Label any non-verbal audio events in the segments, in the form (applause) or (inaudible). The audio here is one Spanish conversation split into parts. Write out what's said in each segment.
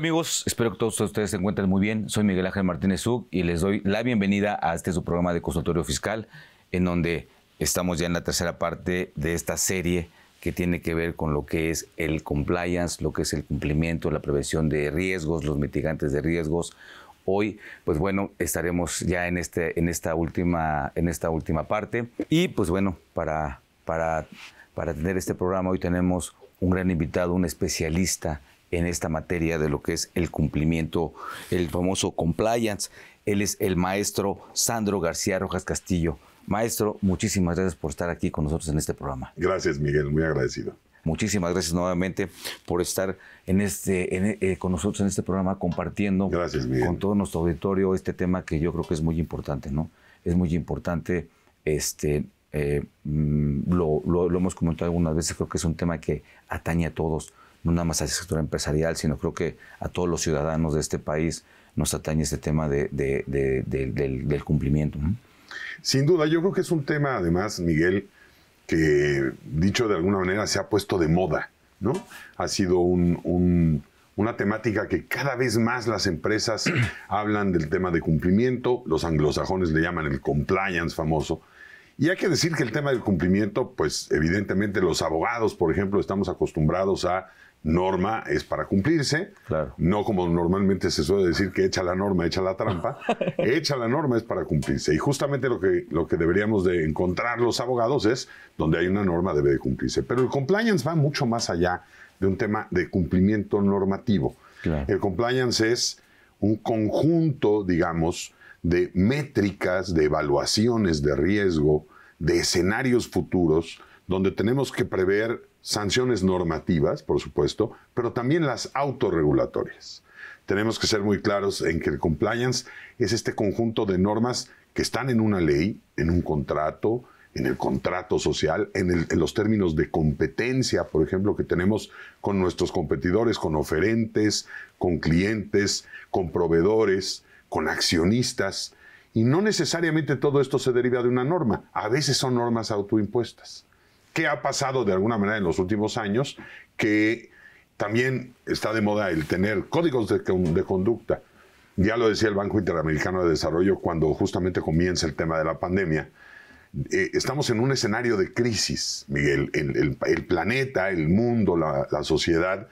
amigos? Espero que todos ustedes se encuentren muy bien. Soy Miguel Ángel Martínez Zug y les doy la bienvenida a este su programa de consultorio fiscal, en donde estamos ya en la tercera parte de esta serie que tiene que ver con lo que es el compliance, lo que es el cumplimiento, la prevención de riesgos, los mitigantes de riesgos. Hoy, pues bueno, estaremos ya en, este, en, esta, última, en esta última parte. Y pues bueno, para, para, para tener este programa hoy tenemos un gran invitado, un especialista en esta materia de lo que es el cumplimiento, el famoso compliance. Él es el maestro Sandro García Rojas Castillo. Maestro, muchísimas gracias por estar aquí con nosotros en este programa. Gracias, Miguel, muy agradecido. Muchísimas gracias nuevamente por estar en este, eh, con nosotros en este programa compartiendo con todo nuestro auditorio este tema que yo creo que es muy importante, ¿no? Es muy importante, este, eh, mm, lo, lo hemos comentado algunas veces, creo que es un tema que atañe a todos, no nada más al sector empresarial, sino creo que a todos los ciudadanos de este país nos atañe este tema del, cumplimiento. Sin duda, yo creo que es un tema, además, Miguel, que dicho de alguna manera se ha puesto de moda, ¿no? Ha sido una temática que cada vez más las empresas (clears throat) hablan del tema de cumplimiento, los anglosajones le llaman el compliance famoso, y hay que decir que el tema del cumplimiento, pues evidentemente los abogados, por ejemplo, estamos acostumbrados a norma es para cumplirse, no como normalmente se suele decir que echa la norma, echa la trampa, (laughs) echa la norma es para cumplirse. Y justamente lo que, lo que deberíamos de encontrar los abogados es donde hay una norma debe de cumplirse. Pero el compliance va mucho más allá de un tema de cumplimiento normativo. El compliance es un conjunto, digamos, de métricas, de evaluaciones de riesgo, de escenarios futuros donde tenemos que prever sanciones normativas, por supuesto, pero también las autorregulatorias. Tenemos que ser muy claros en que el compliance es este conjunto de normas que están en una ley, en un contrato, en el contrato social, en, en, los términos de competencia, por ejemplo, que tenemos con nuestros competidores, con oferentes, con clientes, con proveedores, con accionistas. Y no necesariamente todo esto se deriva de una norma, a veces son normas autoimpuestas. ¿Qué ha pasado de alguna manera en los últimos años? Que también está de moda el tener códigos de, conducta. Ya lo decía el Banco Interamericano de Desarrollo cuando justamente comienza el tema de la pandemia. Eh, estamos en un escenario de crisis, Miguel. El, planeta, el mundo, la, la, sociedad,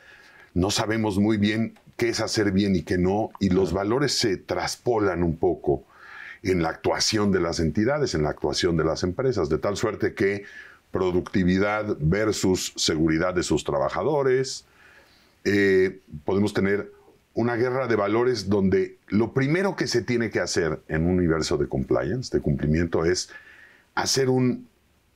no sabemos muy bien qué es hacer bien y qué no, y los valores se traspolan un poco en la actuación de las entidades, en la actuación de las empresas, de tal suerte que productividad versus seguridad de sus trabajadores, eh, podemos tener una guerra de valores donde lo primero que se tiene que hacer en un universo de compliance, de cumplimiento, es hacer un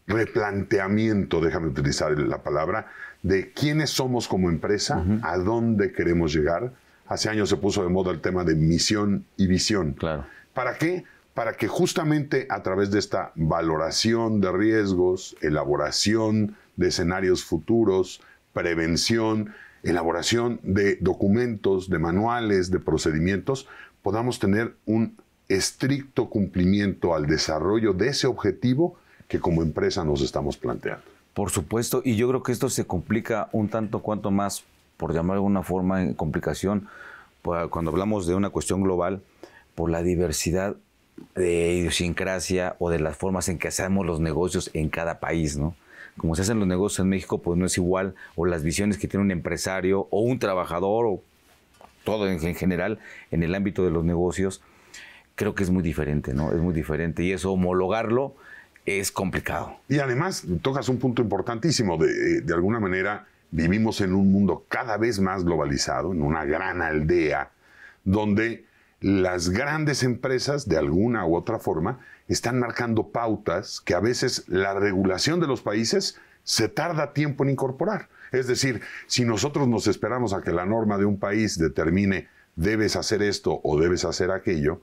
replanteamiento, déjame utilizar la palabra, de quiénes somos como empresa, a dónde queremos llegar. Hace años se puso de moda el tema de misión y visión. Claro. ¿Para qué? Para que justamente a través de esta valoración de riesgos, elaboración de escenarios futuros, prevención, elaboración de documentos, de manuales, de procedimientos, podamos tener un estricto cumplimiento al desarrollo de ese objetivo que como empresa nos estamos planteando. Por supuesto, y yo creo que esto se complica un tanto cuanto más, por llamar de alguna forma, complicación, pues, cuando hablamos de una cuestión global, la diversidad de idiosincrasia o de las formas en que hacemos los negocios en cada país, ¿no? Como se hacen los negocios en México, pues no es igual, o las visiones que tiene un empresario o un trabajador, o todo en, general en el ámbito de los negocios, creo que es muy diferente, ¿no? Es muy diferente y eso homologarlo es complicado. Y además, tocas un punto importantísimo, de, eh, de alguna manera vivimos en un mundo cada vez más globalizado, en una gran aldea, donde las grandes empresas, de alguna u otra forma, están marcando pautas que a veces la regulación de los países se tarda tiempo en incorporar. Es decir, si nosotros nos esperamos a que la norma de un país determine debes hacer esto o debes hacer aquello,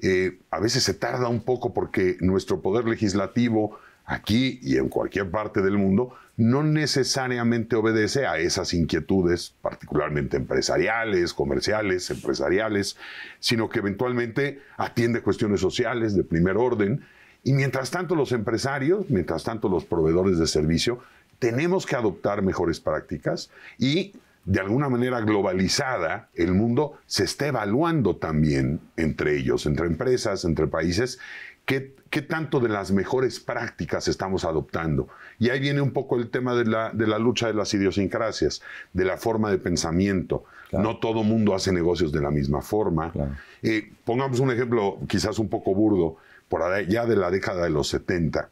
eh, a veces se tarda un poco porque nuestro poder legislativo aquí y en cualquier parte del mundo no necesariamente obedece a esas inquietudes, particularmente empresariales, comerciales, empresariales, sino que eventualmente atiende cuestiones sociales de primer orden. Y mientras tanto los empresarios, mientras tanto los proveedores de servicio, tenemos que adoptar mejores prácticas y de alguna manera globalizada, el mundo se está evaluando también entre ellos, entre empresas, entre países, ¿Qué, tanto de las mejores prácticas estamos adoptando? Y ahí viene un poco el tema de la, de la lucha de las idiosincrasias, de la forma de pensamiento. No todo mundo hace negocios de la misma forma. Eh, pongamos un ejemplo quizás un poco burdo, por allá de la década de los 70,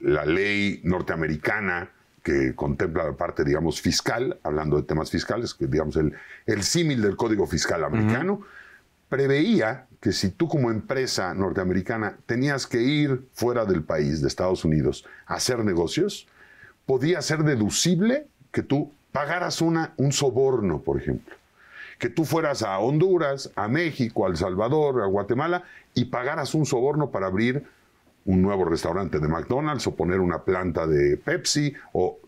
la ley norteamericana que contempla la parte, digamos, fiscal, hablando de temas fiscales, que digamos el, el símil del Código Fiscal americano, preveía si tú como empresa norteamericana tenías que ir fuera del país, de Estados Unidos, a hacer negocios, podía ser deducible que tú pagaras una, un soborno, por ejemplo. Que tú fueras a Honduras, a México, a El Salvador, a Guatemala y pagaras un soborno para abrir un nuevo restaurante de McDonald's o poner una planta de Pepsi. O...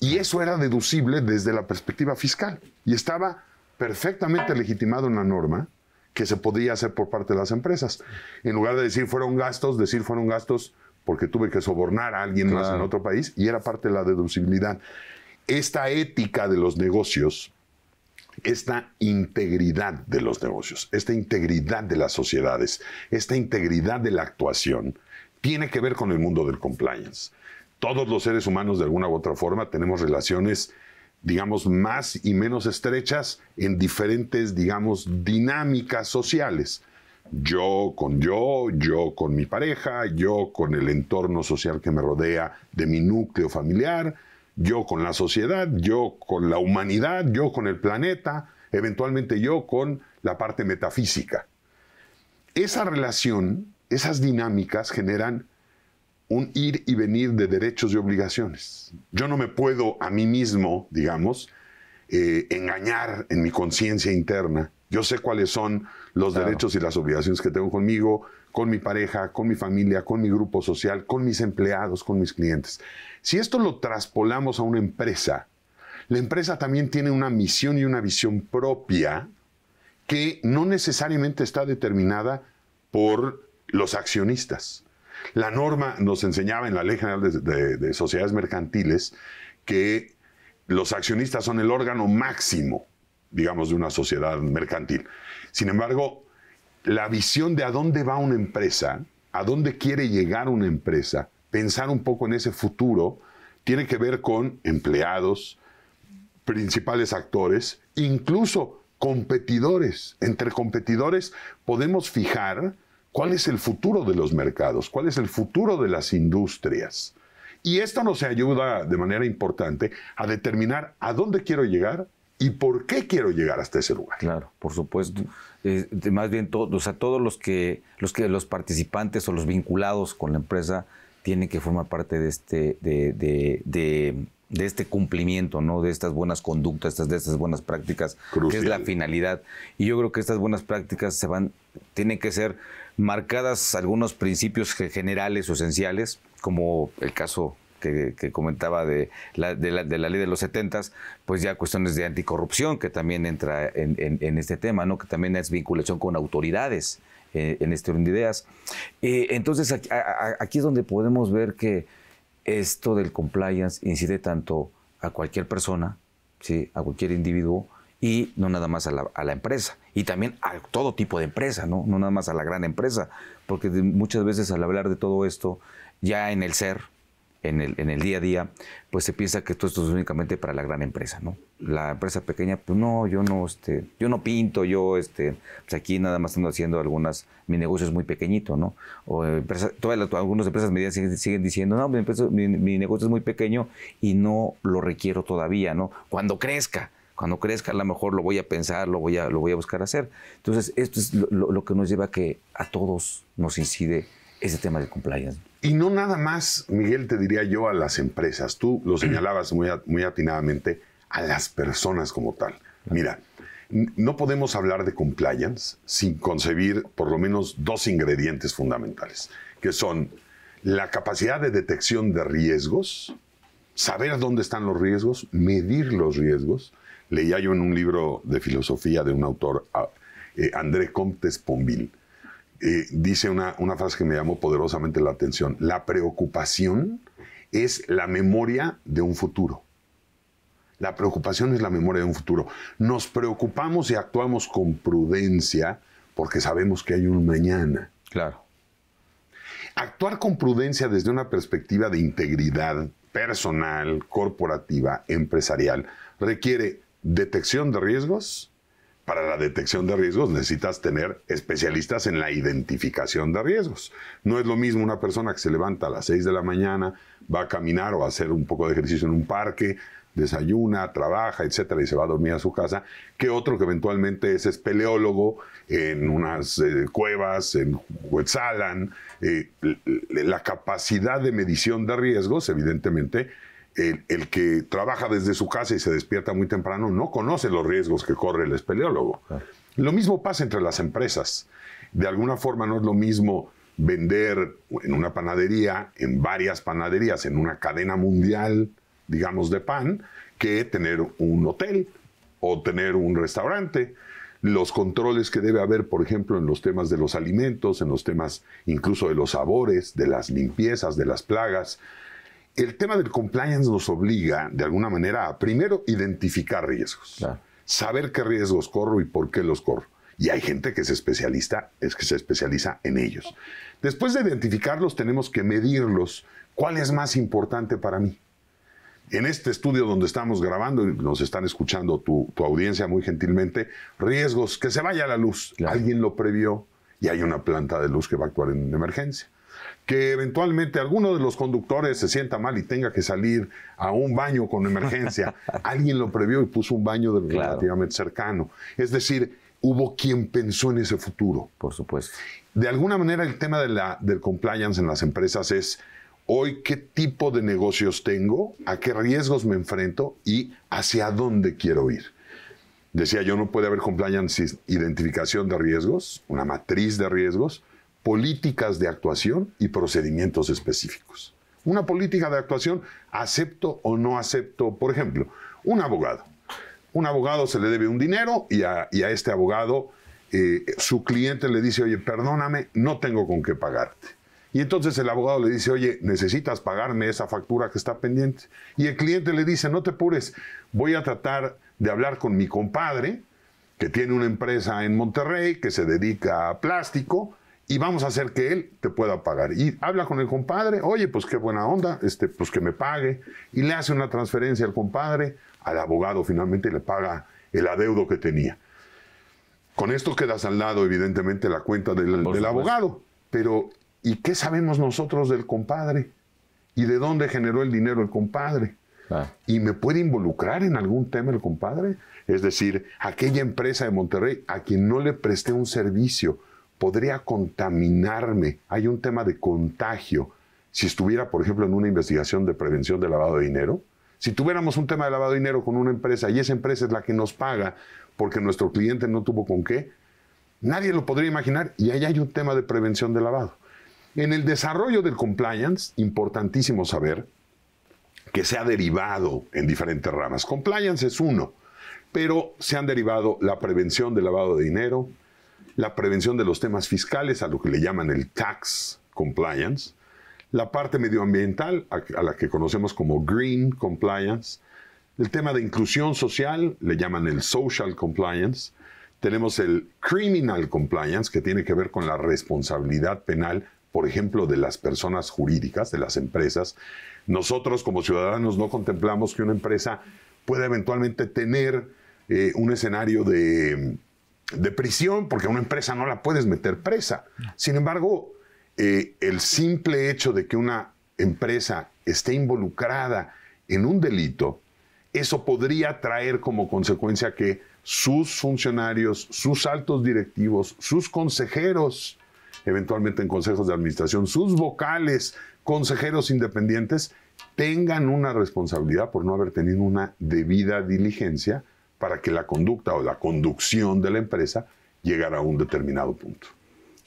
Y eso era deducible desde la perspectiva fiscal. Y estaba perfectamente legitimado en la norma que se podía hacer por parte de las empresas. En lugar de decir fueron gastos, decir fueron gastos porque tuve que sobornar a alguien más en otro país y era parte de la deducibilidad. Esta ética de los negocios, esta integridad de los negocios, esta integridad de las sociedades, esta integridad de la actuación, tiene que ver con el mundo del compliance. Todos los seres humanos, de alguna u otra forma, tenemos relaciones digamos, más y menos estrechas en diferentes, digamos, dinámicas sociales. Yo con yo, yo con mi pareja, yo con el entorno social que me rodea de mi núcleo familiar, yo con la sociedad, yo con la humanidad, yo con el planeta, eventualmente yo con la parte metafísica. Esa relación, esas dinámicas generan un ir y venir de derechos y obligaciones. Yo no me puedo a mí mismo, digamos, eh, engañar en mi conciencia interna. Yo sé cuáles son los derechos y las obligaciones que tengo conmigo, con mi pareja, con mi familia, con mi grupo social, con mis empleados, con mis clientes. Si esto lo traspolamos a una empresa, la empresa también tiene una misión y una visión propia que no necesariamente está determinada por los accionistas. La norma nos enseñaba en la Ley General de, Sociedades Mercantiles que los accionistas son el órgano máximo, digamos, de una sociedad mercantil. Sin embargo, la visión de a dónde va una empresa, a dónde quiere llegar una empresa, pensar un poco en ese futuro, tiene que ver con empleados, principales actores, incluso competidores. Entre competidores podemos fijar ¿Cuál es el futuro de los mercados? ¿Cuál es el futuro de las industrias? Y esto nos ayuda de manera importante a determinar a dónde quiero llegar y por qué quiero llegar hasta ese lugar. Claro, por supuesto. más bien todos, todos los que, los que los participantes o los vinculados con la empresa tienen que formar parte de este, de, este cumplimiento, ¿no? De estas buenas conductas, de estas buenas prácticas, que es la finalidad. Y yo creo que estas buenas prácticas se van, tienen que ser marcadas algunos principios generales o esenciales, como el caso que, comentaba de la, ley de los 70, pues ya cuestiones de anticorrupción que también entra en, este tema, que también es vinculación con autoridades eh, en este orden de ideas. Eh, entonces, aquí, es donde podemos ver que esto del compliance incide tanto a cualquier persona, ¿sí? a cualquier individuo, y no nada más a la, empresa, y también a todo tipo de empresa, ¿no? no nada más a la gran empresa, porque muchas veces al hablar de todo esto, ya en el ser, en el, en el, día a día, pues se piensa que todo esto es únicamente para la gran empresa, ¿no? La empresa pequeña, pues no, yo no, este, yo no pinto, yo, este, pues aquí nada más ando haciendo algunas, mi negocio es muy pequeñito, ¿no? O algunas empresas medianas siguen, diciendo, no, mi, mi negocio es muy pequeño y no lo requiero todavía, ¿no? Cuando crezca, cuando crezca, a lo mejor lo voy a pensar, lo voy a, lo voy a buscar hacer. Entonces, esto es lo, que nos lleva a que a todos nos incide ese tema de compliance. Y no nada más, Miguel, te diría yo, a las empresas. Tú lo señalabas muy, muy atinadamente, a las personas como tal. Mira, no podemos hablar de compliance sin concebir por lo menos dos ingredientes fundamentales, que son la capacidad de detección de riesgos, saber dónde están los riesgos, medir los riesgos Leía yo en un libro de filosofía de un autor, eh, André Comte Sponville, eh, dice una, una frase que me llamó poderosamente la atención. La preocupación es la memoria de un futuro. La preocupación es la memoria de un futuro. Nos preocupamos y actuamos con prudencia porque sabemos que hay un mañana. Claro. Actuar con prudencia desde una perspectiva de integridad personal, corporativa, empresarial, requiere detección de riesgos. Para la detección de riesgos necesitas tener especialistas en la identificación de riesgos. No es lo mismo una persona que se levanta a las 6 de la mañana, va a caminar o a hacer un poco de ejercicio en un parque, desayuna, trabaja, etcétera, y se va a dormir a su casa, que otro que eventualmente es espeleólogo en unas eh, cuevas, en Huetzalan. Eh, la capacidad de medición de riesgos, evidentemente, el, que trabaja desde su casa y se despierta muy temprano no conoce los riesgos que corre el espeleólogo. Lo mismo pasa entre las empresas. De alguna forma no es lo mismo vender en una panadería, en varias panaderías, en una cadena mundial, digamos, de pan, que tener un hotel o tener un restaurante. Los controles que debe haber, por ejemplo, en los temas de los alimentos, en los temas incluso de los sabores, de las limpiezas, de las plagas el tema del compliance nos obliga, de alguna manera, a primero identificar riesgos, saber qué riesgos corro y por qué los corro. Y hay gente que se especialista, es que se especializa en ellos. Después de identificarlos, tenemos que medirlos. ¿Cuál es más importante para mí? En este estudio donde estamos grabando, y nos están escuchando tu, audiencia muy gentilmente, riesgos, que se vaya la luz. Alguien lo previó y hay una planta de luz que va a actuar en emergencia que eventualmente alguno de los conductores se sienta mal y tenga que salir a un baño con emergencia. (laughs) Alguien lo previó y puso un baño relativamente cercano. Es decir, hubo quien pensó en ese futuro. Por supuesto. De alguna manera el tema de la, del compliance en las empresas es hoy qué tipo de negocios tengo, a qué riesgos me enfrento y hacia dónde quiero ir. Decía yo, no puede haber compliance sin identificación de riesgos, una matriz de riesgos, políticas de actuación y procedimientos específicos. Una política de actuación, acepto o no acepto, por ejemplo, un abogado. Un abogado se le debe un dinero y a, este abogado eh, su cliente le dice, oye, perdóname, no tengo con qué pagarte. Y entonces el abogado le dice, oye, necesitas pagarme esa factura que está pendiente. Y el cliente le dice, no te apures, voy a tratar de hablar con mi compadre, que tiene una empresa en Monterrey, que se dedica a plástico, y vamos a hacer que él te pueda pagar. Y habla con el compadre, oye, pues qué buena onda, este, pues que me pague. Y le hace una transferencia al compadre, al abogado finalmente le paga el adeudo que tenía. Con esto quedas al lado, evidentemente, la cuenta del, abogado. Pero, ¿y qué sabemos nosotros del compadre? ¿Y de dónde generó el dinero el compadre? Ah. ¿Y me puede involucrar en algún tema el compadre? Es decir, aquella empresa de Monterrey a quien no le presté un servicio, podría contaminarme. Hay un tema de contagio. Si estuviera, por ejemplo, en una investigación de prevención de lavado de dinero, si tuviéramos un tema de lavado de dinero con una empresa y esa empresa es la que nos paga porque nuestro cliente no tuvo con qué, nadie lo podría imaginar y ahí hay un tema de prevención de lavado. En el desarrollo del compliance, importantísimo saber que se ha derivado en diferentes ramas. Compliance es uno, pero se han derivado la prevención de lavado de dinero, la prevención de los temas fiscales, a lo que le llaman el tax compliance, la parte medioambiental, a, la que conocemos como green compliance, el tema de inclusión social, le llaman el social compliance, tenemos el criminal compliance, que tiene que ver con la responsabilidad penal, por ejemplo, de las personas jurídicas, de las empresas. Nosotros como ciudadanos no contemplamos que una empresa pueda eventualmente tener eh, un escenario de de prisión, porque a una empresa no la puedes meter presa. Sin embargo, eh, el simple hecho de que una empresa esté involucrada en un delito, eso podría traer como consecuencia que sus funcionarios, sus altos directivos, sus consejeros, eventualmente en consejos de administración, sus vocales, consejeros independientes, tengan una responsabilidad por no haber tenido una debida diligencia para que la conducta o la conducción de la empresa llegara a un determinado punto.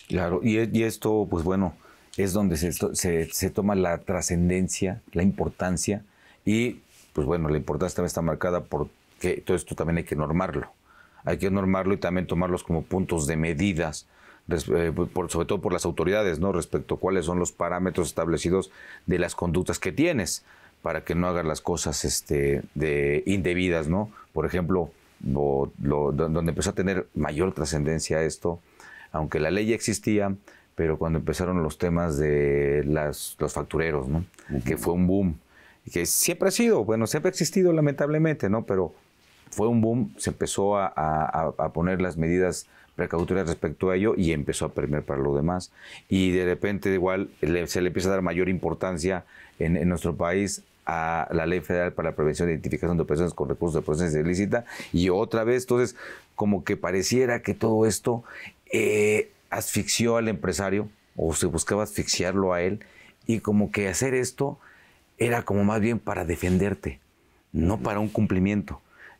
Claro, y, e, esto, pues bueno, es donde se, toma la trascendencia, la importancia, y pues bueno, la importancia también está marcada porque todo esto también hay que normarlo. Hay que normarlo y también tomarlos como puntos de medidas, eh, sobre todo por las autoridades, ¿no? Respecto a cuáles son los parámetros establecidos de las conductas que tienes para que no hagan las cosas este, de indebidas, ¿no? Por ejemplo, donde empezó a tener mayor trascendencia esto, aunque la ley ya existía, pero cuando empezaron los temas de las, los factureros, ¿no? Que fue un boom, que siempre ha sido, bueno, siempre ha existido lamentablemente, ¿no? Pero fue un boom, se empezó a, poner las medidas precautorias respecto a ello y empezó a premiar para lo demás. Y de repente igual se le empieza a dar mayor importancia en nuestro país a la Ley Federal para la Prevención de Identificación de Personas con Recursos de Procedencia Ilícita. Y otra vez, entonces, como que pareciera que todo esto eh, asfixió al empresario o se buscaba asfixiarlo a él. Y como que hacer esto era como más bien para defenderte, no para un cumplimiento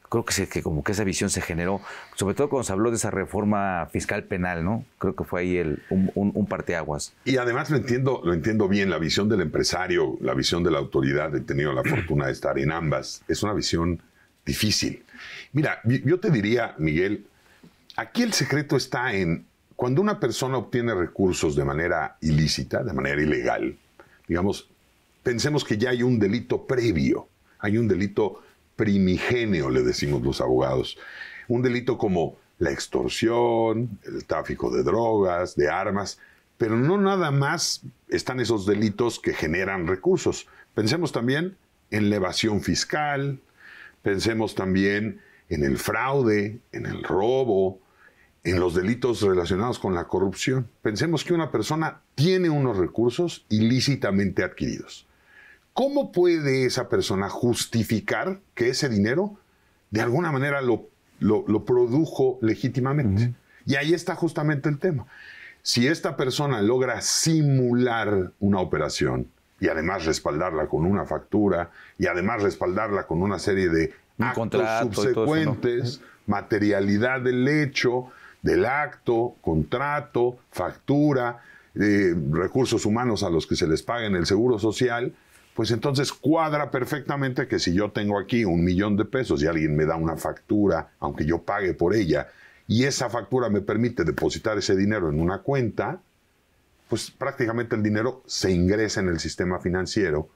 creo que, como que esa visión se generó, sobre todo cuando se habló de esa reforma fiscal penal, ¿no? Creo que fue ahí el, un, parteaguas. Y además lo entiendo, lo entiendo bien, la visión del empresario, la visión de la autoridad, he tenido la fortuna de estar en ambas, es una visión difícil. Mira, yo te diría, Miguel, aquí el secreto está en cuando una persona obtiene recursos de manera ilícita, de manera ilegal, digamos, pensemos que ya hay un delito previo, hay un delito primigenio, le decimos los abogados. Un delito como la extorsión, el tráfico de drogas, de armas, pero no nada más están esos delitos que generan recursos. Pensemos también en la evasión fiscal, pensemos también en el fraude, en el robo, en los delitos relacionados con la corrupción. Pensemos que una persona tiene unos recursos ilícitamente adquiridos. ¿Cómo puede esa persona justificar que ese dinero de alguna manera lo, produjo legítimamente? Y ahí está justamente el tema. Si esta persona logra simular una operación y además respaldarla con una factura y además respaldarla con una serie de actos subsecuentes, materialidad del hecho, del acto, contrato, factura, eh, recursos humanos a los que se les paga en el seguro social, pues entonces cuadra perfectamente que si yo tengo aquí un millón de pesos y alguien me da una factura, aunque yo pague por ella, y esa factura me permite depositar ese dinero en una cuenta, pues prácticamente el dinero se ingresa en el sistema financiero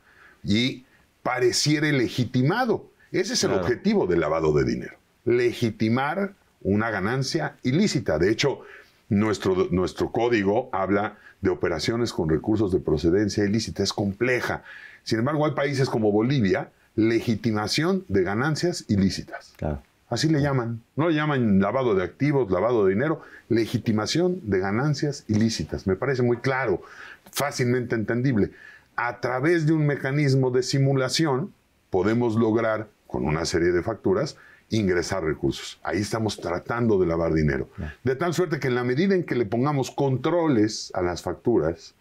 y pareciera legitimado. Ese es el objetivo del lavado de dinero, legitimar una ganancia ilícita. De hecho, nuestro, nuestro código habla de operaciones con recursos de procedencia ilícita, es compleja sin embargo, hay países como Bolivia, legitimación de ganancias ilícitas. Así le llaman. No le llaman lavado de activos, lavado de dinero, legitimación de ganancias ilícitas. Me parece muy claro, fácilmente entendible. A través de un mecanismo de simulación podemos lograr, con una serie de facturas, ingresar recursos. Ahí estamos tratando de lavar dinero. De tal suerte que en la medida en que le pongamos controles a las facturas,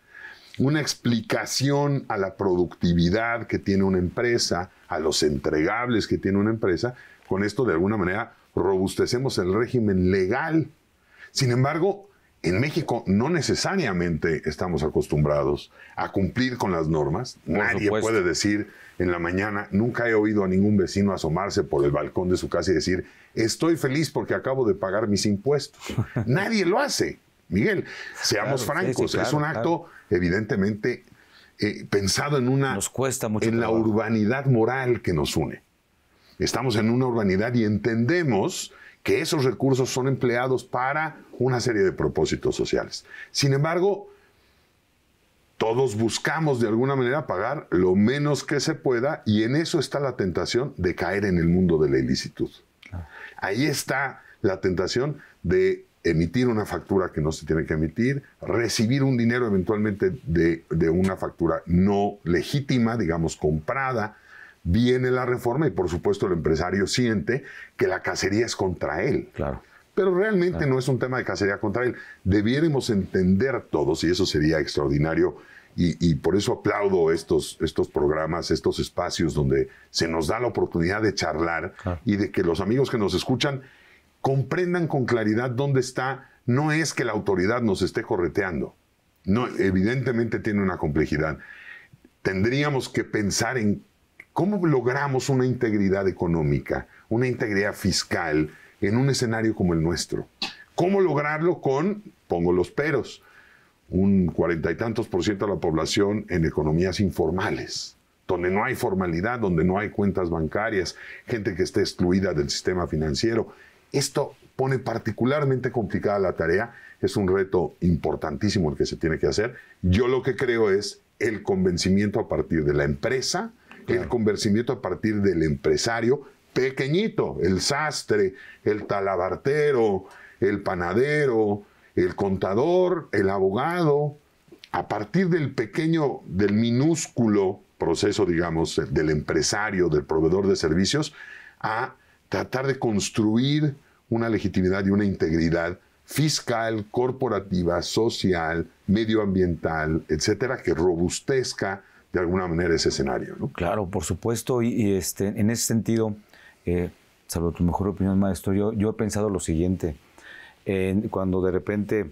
una explicación a la productividad que tiene una empresa, a los entregables que tiene una empresa. Con esto, de alguna manera, robustecemos el régimen legal. Sin embargo, en México no necesariamente estamos acostumbrados a cumplir con las normas. Nadie puede decir en la mañana, nunca he oído a ningún vecino asomarse por el balcón de su casa y decir, estoy feliz porque acabo de pagar mis impuestos. (laughs) Nadie lo hace. Miguel, seamos francos, es un acto evidentemente eh, pensado en una cuesta en la urbanidad moral que nos une. Estamos en una urbanidad y entendemos que esos recursos son empleados para una serie de propósitos sociales. Sin embargo, todos buscamos de alguna manera pagar lo menos que se pueda y en eso está la tentación de caer en el mundo de la ilicitud. Ahí está la tentación de emitir una factura que no se tiene que emitir, recibir un dinero eventualmente de, una factura no legítima, digamos, comprada. Viene la reforma y por supuesto el empresario siente que la cacería es contra él. Claro. Pero realmente no es un tema de cacería contra él. Debiéramos entender todos, y eso sería extraordinario, y, por eso aplaudo estos, estos programas, estos espacios donde se nos da la oportunidad de charlar y de que los amigos que nos escuchan comprendan con claridad dónde está, no es que la autoridad nos esté correteando. No, evidentemente tiene una complejidad. Tendríamos que pensar en cómo logramos una integridad económica, una integridad fiscal en un escenario como el nuestro. ¿Cómo lograrlo con, pongo los peros, un cuarenta y tantos por ciento de la población en economías informales, donde no hay formalidad, donde no hay cuentas bancarias, gente que está excluida del sistema financiero? Esto pone particularmente complicada la tarea, es un reto importantísimo el que se tiene que hacer. Yo lo que creo es el convencimiento a partir de la empresa, el convencimiento a partir del empresario pequeñito, el sastre, el talabartero, el panadero, el contador, el abogado, a partir del pequeño, del minúsculo proceso, digamos, del empresario, del proveedor de servicios, a tratar de construir una legitimidad y una integridad fiscal, corporativa, social, medioambiental, etcétera, que robustezca de alguna manera ese escenario. Claro, por supuesto, y, este, en ese sentido, eh, salvo tu mejor opinión, maestro, yo, yo he pensado lo siguiente, cuando de repente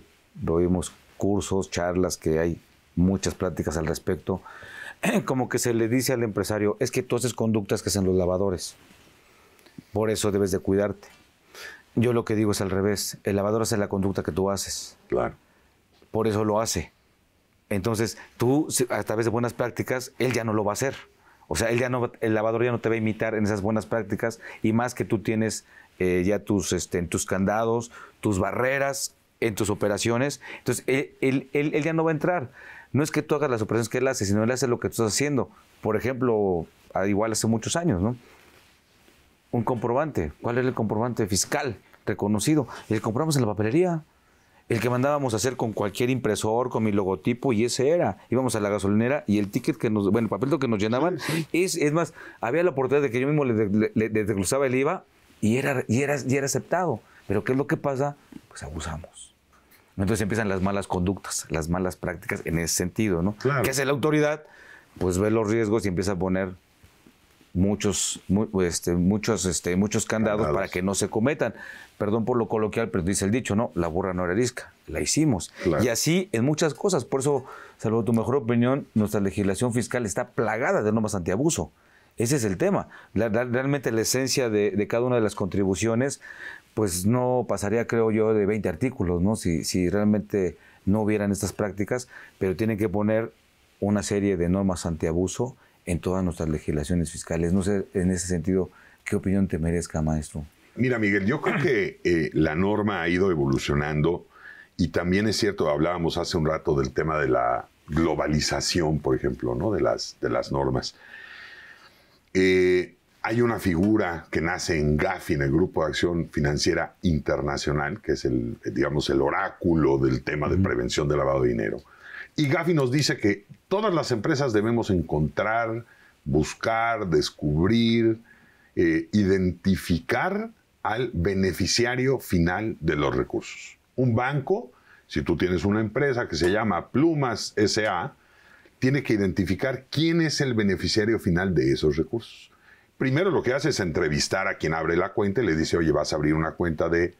oímos cursos, charlas, que hay muchas pláticas al respecto, (clears throat) como que se le dice al empresario, es que tú haces conductas que hacen los lavadores. Por eso debes de cuidarte. Yo lo que digo es al revés. El lavador hace la conducta que tú haces. Claro. Por eso lo hace. Entonces, tú, a través de buenas prácticas, él ya no lo va a hacer. O sea, él ya no, el lavador ya no te va a imitar en esas buenas prácticas y más que tú tienes eh, ya tus, este, en tus candados, tus barreras en tus operaciones. Entonces, él, ya no va a entrar. No es que tú hagas las operaciones que él hace, sino él hace lo que tú estás haciendo. Por ejemplo, igual hace muchos años, ¿no? un comprobante. ¿Cuál era el comprobante fiscal reconocido? y El compramos en la papelería. El que mandábamos a hacer con cualquier impresor, con mi logotipo, y ese era. Íbamos a la gasolinera y el ticket que nos, bueno, el papel que nos llenaban, es, es más, había la oportunidad de que yo mismo le, le, desglosaba el IVA y era, y era, y era aceptado. Pero ¿qué es lo que pasa? Pues abusamos. Entonces empiezan las malas conductas, las malas prácticas en ese sentido, ¿no? Que ¿Qué hace la autoridad? Pues ve los riesgos y empieza a poner muchos, este, muchos, este, muchos candados, para que no se cometan. Perdón por lo coloquial, pero dice el dicho, ¿no? La burra no era la hicimos. Y así en muchas cosas. Por eso, salvo tu mejor opinión, nuestra legislación fiscal está plagada de normas antiabuso. Ese es el tema. realmente la esencia de, cada una de las contribuciones, pues no pasaría, creo yo, de 20 artículos, ¿no? Si, si realmente no hubieran estas prácticas, pero tienen que poner una serie de normas antiabuso en todas nuestras legislaciones fiscales. No sé, en ese sentido, qué opinión te merezca, maestro. Mira, Miguel, yo creo que eh, la norma ha ido evolucionando y también es cierto, hablábamos hace un rato del tema de la globalización, por ejemplo, ¿no? de, las, de las normas. Eh, hay una figura que nace en GAFI, en el Grupo de Acción Financiera Internacional, que es el, digamos, el oráculo del tema de prevención del lavado de dinero y Gafi nos dice que todas las empresas debemos encontrar, buscar, descubrir, eh, identificar al beneficiario final de los recursos. Un banco, si tú tienes una empresa que se llama Plumas SA, tiene que identificar quién es el beneficiario final de esos recursos. Primero lo que hace es entrevistar a quien abre la cuenta y le dice, oye, vas a abrir una cuenta de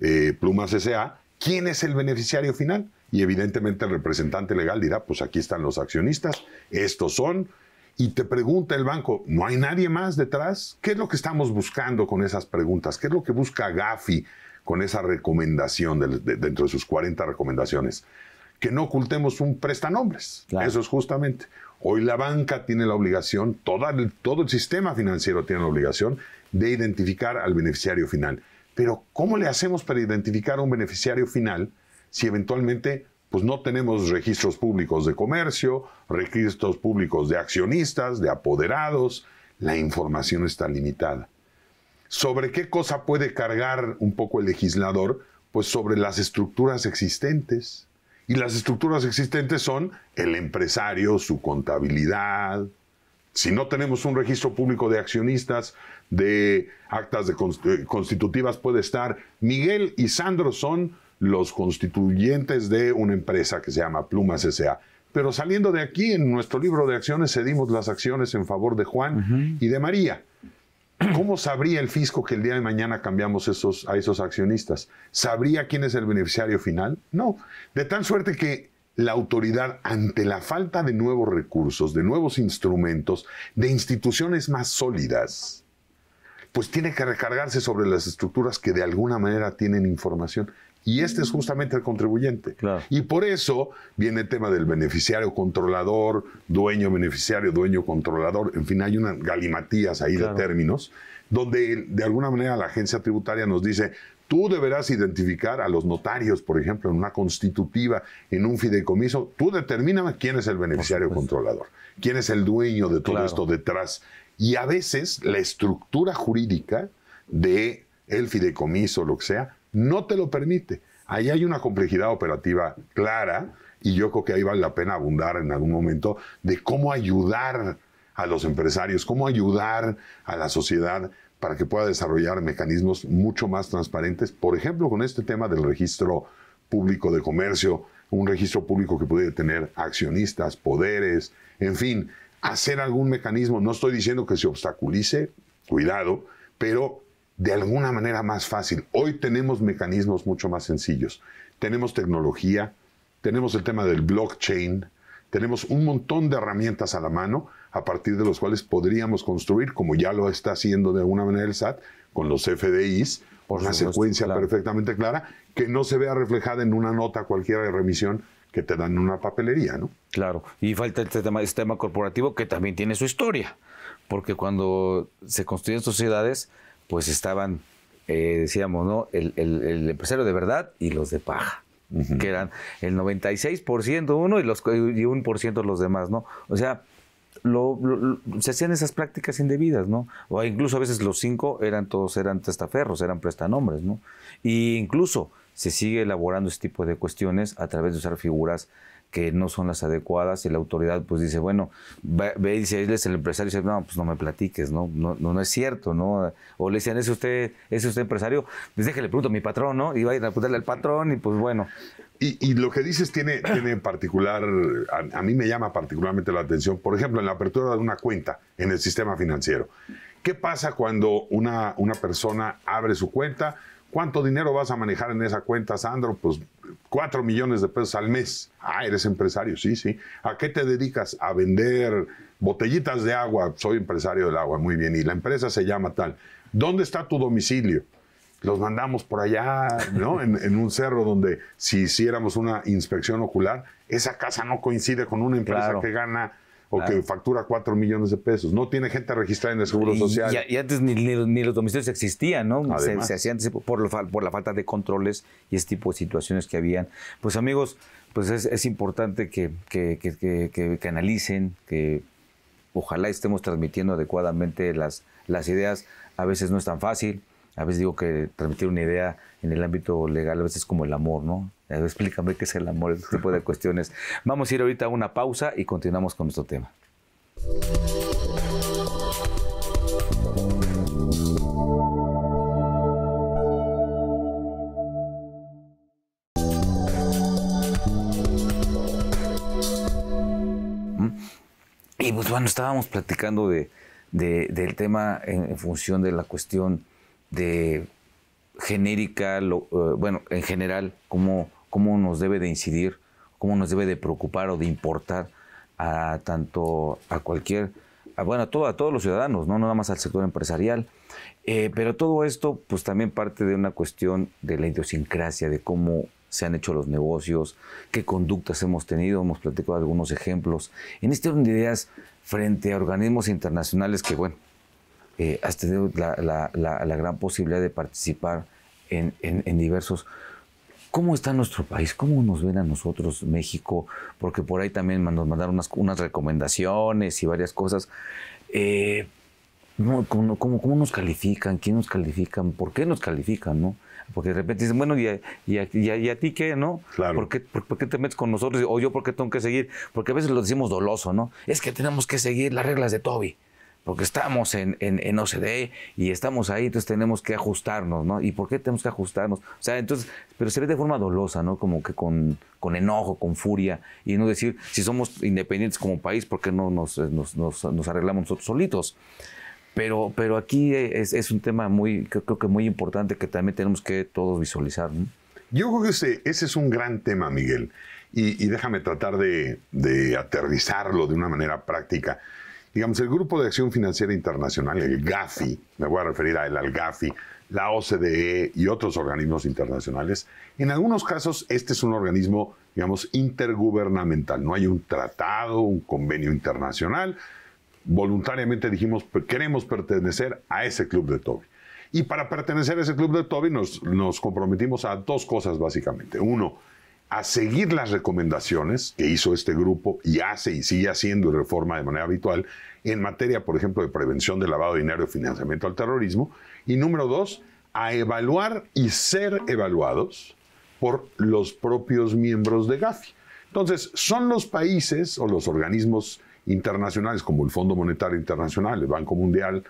eh, Plumas SA, quién es el beneficiario final. Y evidentemente el representante legal dirá, pues aquí están los accionistas, estos son, y te pregunta el banco, ¿no hay nadie más detrás? ¿Qué es lo que estamos buscando con esas preguntas? ¿Qué es lo que busca Gafi con esa recomendación dentro de sus 40 recomendaciones? Que no ocultemos un prestanombres. Eso es justamente. Hoy la banca tiene la obligación, todo el sistema financiero tiene la obligación de identificar al beneficiario final. Pero ¿cómo le hacemos para identificar a un beneficiario final si eventualmente pues no tenemos registros públicos de comercio, registros públicos de accionistas, de apoderados, la información está limitada. ¿Sobre qué cosa puede cargar un poco el legislador? Pues sobre las estructuras existentes. Y las estructuras existentes son el empresario, su contabilidad, si no tenemos un registro público de accionistas, de actas eh, constitutivas, puede estar. Miguel y Sandro son los constituyentes de una empresa que se llama Plumas S.A. Pero saliendo de aquí, en nuestro libro de acciones cedimos las acciones en favor de Juan y de María. ¿Cómo sabría el fisco que el día de mañana cambiamos esos, a esos accionistas? ¿Sabría quién es el beneficiario final? No. De tal suerte que la autoridad ante la falta de nuevos recursos, de nuevos instrumentos, de instituciones más sólidas, pues tiene que recargarse sobre las estructuras que de alguna manera tienen información. Y este es mm. justamente el contribuyente. Y por eso viene el tema del beneficiario controlador, dueño beneficiario, dueño controlador. En fin, hay unas galimatías ahí de términos, donde de alguna manera la agencia tributaria nos dice, Tú deberás identificar a los notarios, por ejemplo, en una constitutiva, en un fideicomiso. Tú determinas quién es el beneficiario controlador, quién es el dueño de todo esto detrás. Y a veces la estructura jurídica de el fideicomiso, lo que sea, no te lo permite. Ahí hay una complejidad operativa clara y yo creo que ahí vale la pena abundar en algún momento de cómo ayudar a los empresarios, cómo ayudar a la sociedad para que pueda desarrollar mecanismos mucho más transparentes, por ejemplo, con este tema del registro público de comercio, un registro público que pudiera tener accionistas, poderes, en fin, hacer algún mecanismo, no estoy diciendo que se obstaculice, cuidado, pero de alguna manera más fácil. Hoy tenemos mecanismos mucho más sencillos. Tenemos tecnología, tenemos el tema del blockchain, tenemos un montón de herramientas a la mano a partir de los cuales podríamos construir, como ya lo está haciendo de alguna manera el SAT, con los FDIs, Por una secuencia perfectamente clara que no se vea reflejada en una nota cualquiera de remisión que te dan en una papelería, ¿no? Claro, y falta este tema, este sistema corporativo que también tiene su historia, porque cuando se construyen sociedades, pues estaban, eh, decíamos, ¿no? el empresario de verdad y los de paja que eran el 96% uno y, los, y un por ciento los demás, ¿no? O sea, lo, se hacían esas prácticas indebidas, ¿no? O incluso a veces los cinco eran todos eran testaferros, eran prestanombres, ¿no? E incluso se sigue elaborando este tipo de cuestiones a través de usar figuras que no son las adecuadas y la autoridad pues dice, bueno, ve, y dice, el empresario y dice, no, pues no me platiques, ¿no? No, no, es cierto, ¿no? O le decían ¿es usted, es usted empresario? Pues déjale, pregunto a mi patrón, ¿no? Y va a preguntarle al patrón y pues bueno. Y, y lo que dices tiene, tiene particular, a, mí me llama particularmente la atención, por ejemplo, en la apertura de una cuenta en el sistema financiero. ¿Qué pasa cuando una, una persona abre su cuenta? ¿Cuánto dinero vas a manejar en esa cuenta, Sandro? Pues 4 millones de pesos al mes. Ah, eres empresario, sí, sí. ¿A qué te dedicas? A vender botellitas de agua. Soy empresario del agua, muy bien. Y la empresa se llama tal. ¿Dónde está tu domicilio? Los mandamos por allá, ¿no? (laughs) En, un cerro donde si hiciéramos una inspección ocular, esa casa no coincide con una empresa que gana o que factura 4 millones de pesos. No tiene gente registrada en el Seguro Social. Y, antes ni, los domicilios existían, ¿no? Se, hacían por, por la falta de controles y ese tipo de situaciones que habían. Pues amigos, pues es, es importante que, que, que, que analicen, que ojalá estemos transmitiendo adecuadamente las, las ideas. A veces no es tan fácil. A veces digo que transmitir una idea en el ámbito legal a veces es como el amor, ¿no? Explícame qué es el amor, este tipo de cuestiones. Vamos a ir ahorita a una pausa y continuamos con nuestro tema. Mm. Y pues bueno, estábamos platicando del tema en, función de la cuestión de genérica, eh, bueno, en general, como cómo nos debe de incidir, cómo nos debe de preocupar o de importar a tanto a cualquier, bueno, a, todo, a todos los ciudadanos, no nada más al sector empresarial. Eh, pero todo esto, pues también parte de una cuestión de la idiosincrasia, de cómo se han hecho los negocios, qué conductas hemos tenido, hemos platicado algunos ejemplos. En este orden de ideas, frente a organismos internacionales que, bueno, eh, has tenido la, gran posibilidad de participar en, en, en diversos, ¿Cómo está nuestro país? ¿Cómo nos ven a nosotros México? Porque por ahí también nos mandaron unas, recomendaciones y varias cosas. Eh, ¿cómo, nos califican? ¿Quién nos califican? ¿Por qué nos califican? ¿no? Porque de repente dicen, bueno, ¿y a, ti qué? ¿no? Claro. ¿Por qué, qué te metes con nosotros? ¿O yo por qué tengo que seguir? Porque a veces lo decimos doloso, ¿no? Es que tenemos que seguir las reglas de Toby porque estamos en, en, OCDE y estamos ahí, entonces tenemos que ajustarnos, ¿no? ¿Y por qué tenemos que ajustarnos? O sea, entonces, pero se ve de forma dolosa, ¿no? Como que con, enojo, con furia, y no decir, si somos independientes como país, ¿por qué no nos, eh, arreglamos nosotros solitos? Pero, pero aquí eh, es, un tema muy, creo, que muy importante que también tenemos que todos visualizar. Yo creo que ese, es un gran tema, Miguel, y, déjame tratar de aterrizarlo de una manera práctica digamos, el Grupo de Acción Financiera Internacional, el GAFI, me voy a referir a él, al GAFI, la OCDE y otros organismos internacionales, en algunos casos este es un organismo, digamos, intergubernamental. No hay un tratado, un convenio internacional. Voluntariamente dijimos, pues, queremos pertenecer a ese club de Toby. Y para pertenecer a ese club de Toby nos, nos comprometimos a dos cosas básicamente. Uno, a seguir las recomendaciones que hizo este grupo y hace y sigue haciendo reforma de manera habitual en materia, por ejemplo, de prevención de lavado de dinero y financiamiento al terrorismo. Y número dos, a evaluar y ser evaluados por los propios miembros de Gafi. Entonces, son los países o los organismos internacionales como el Fondo Monetario Internacional, el Banco Mundial,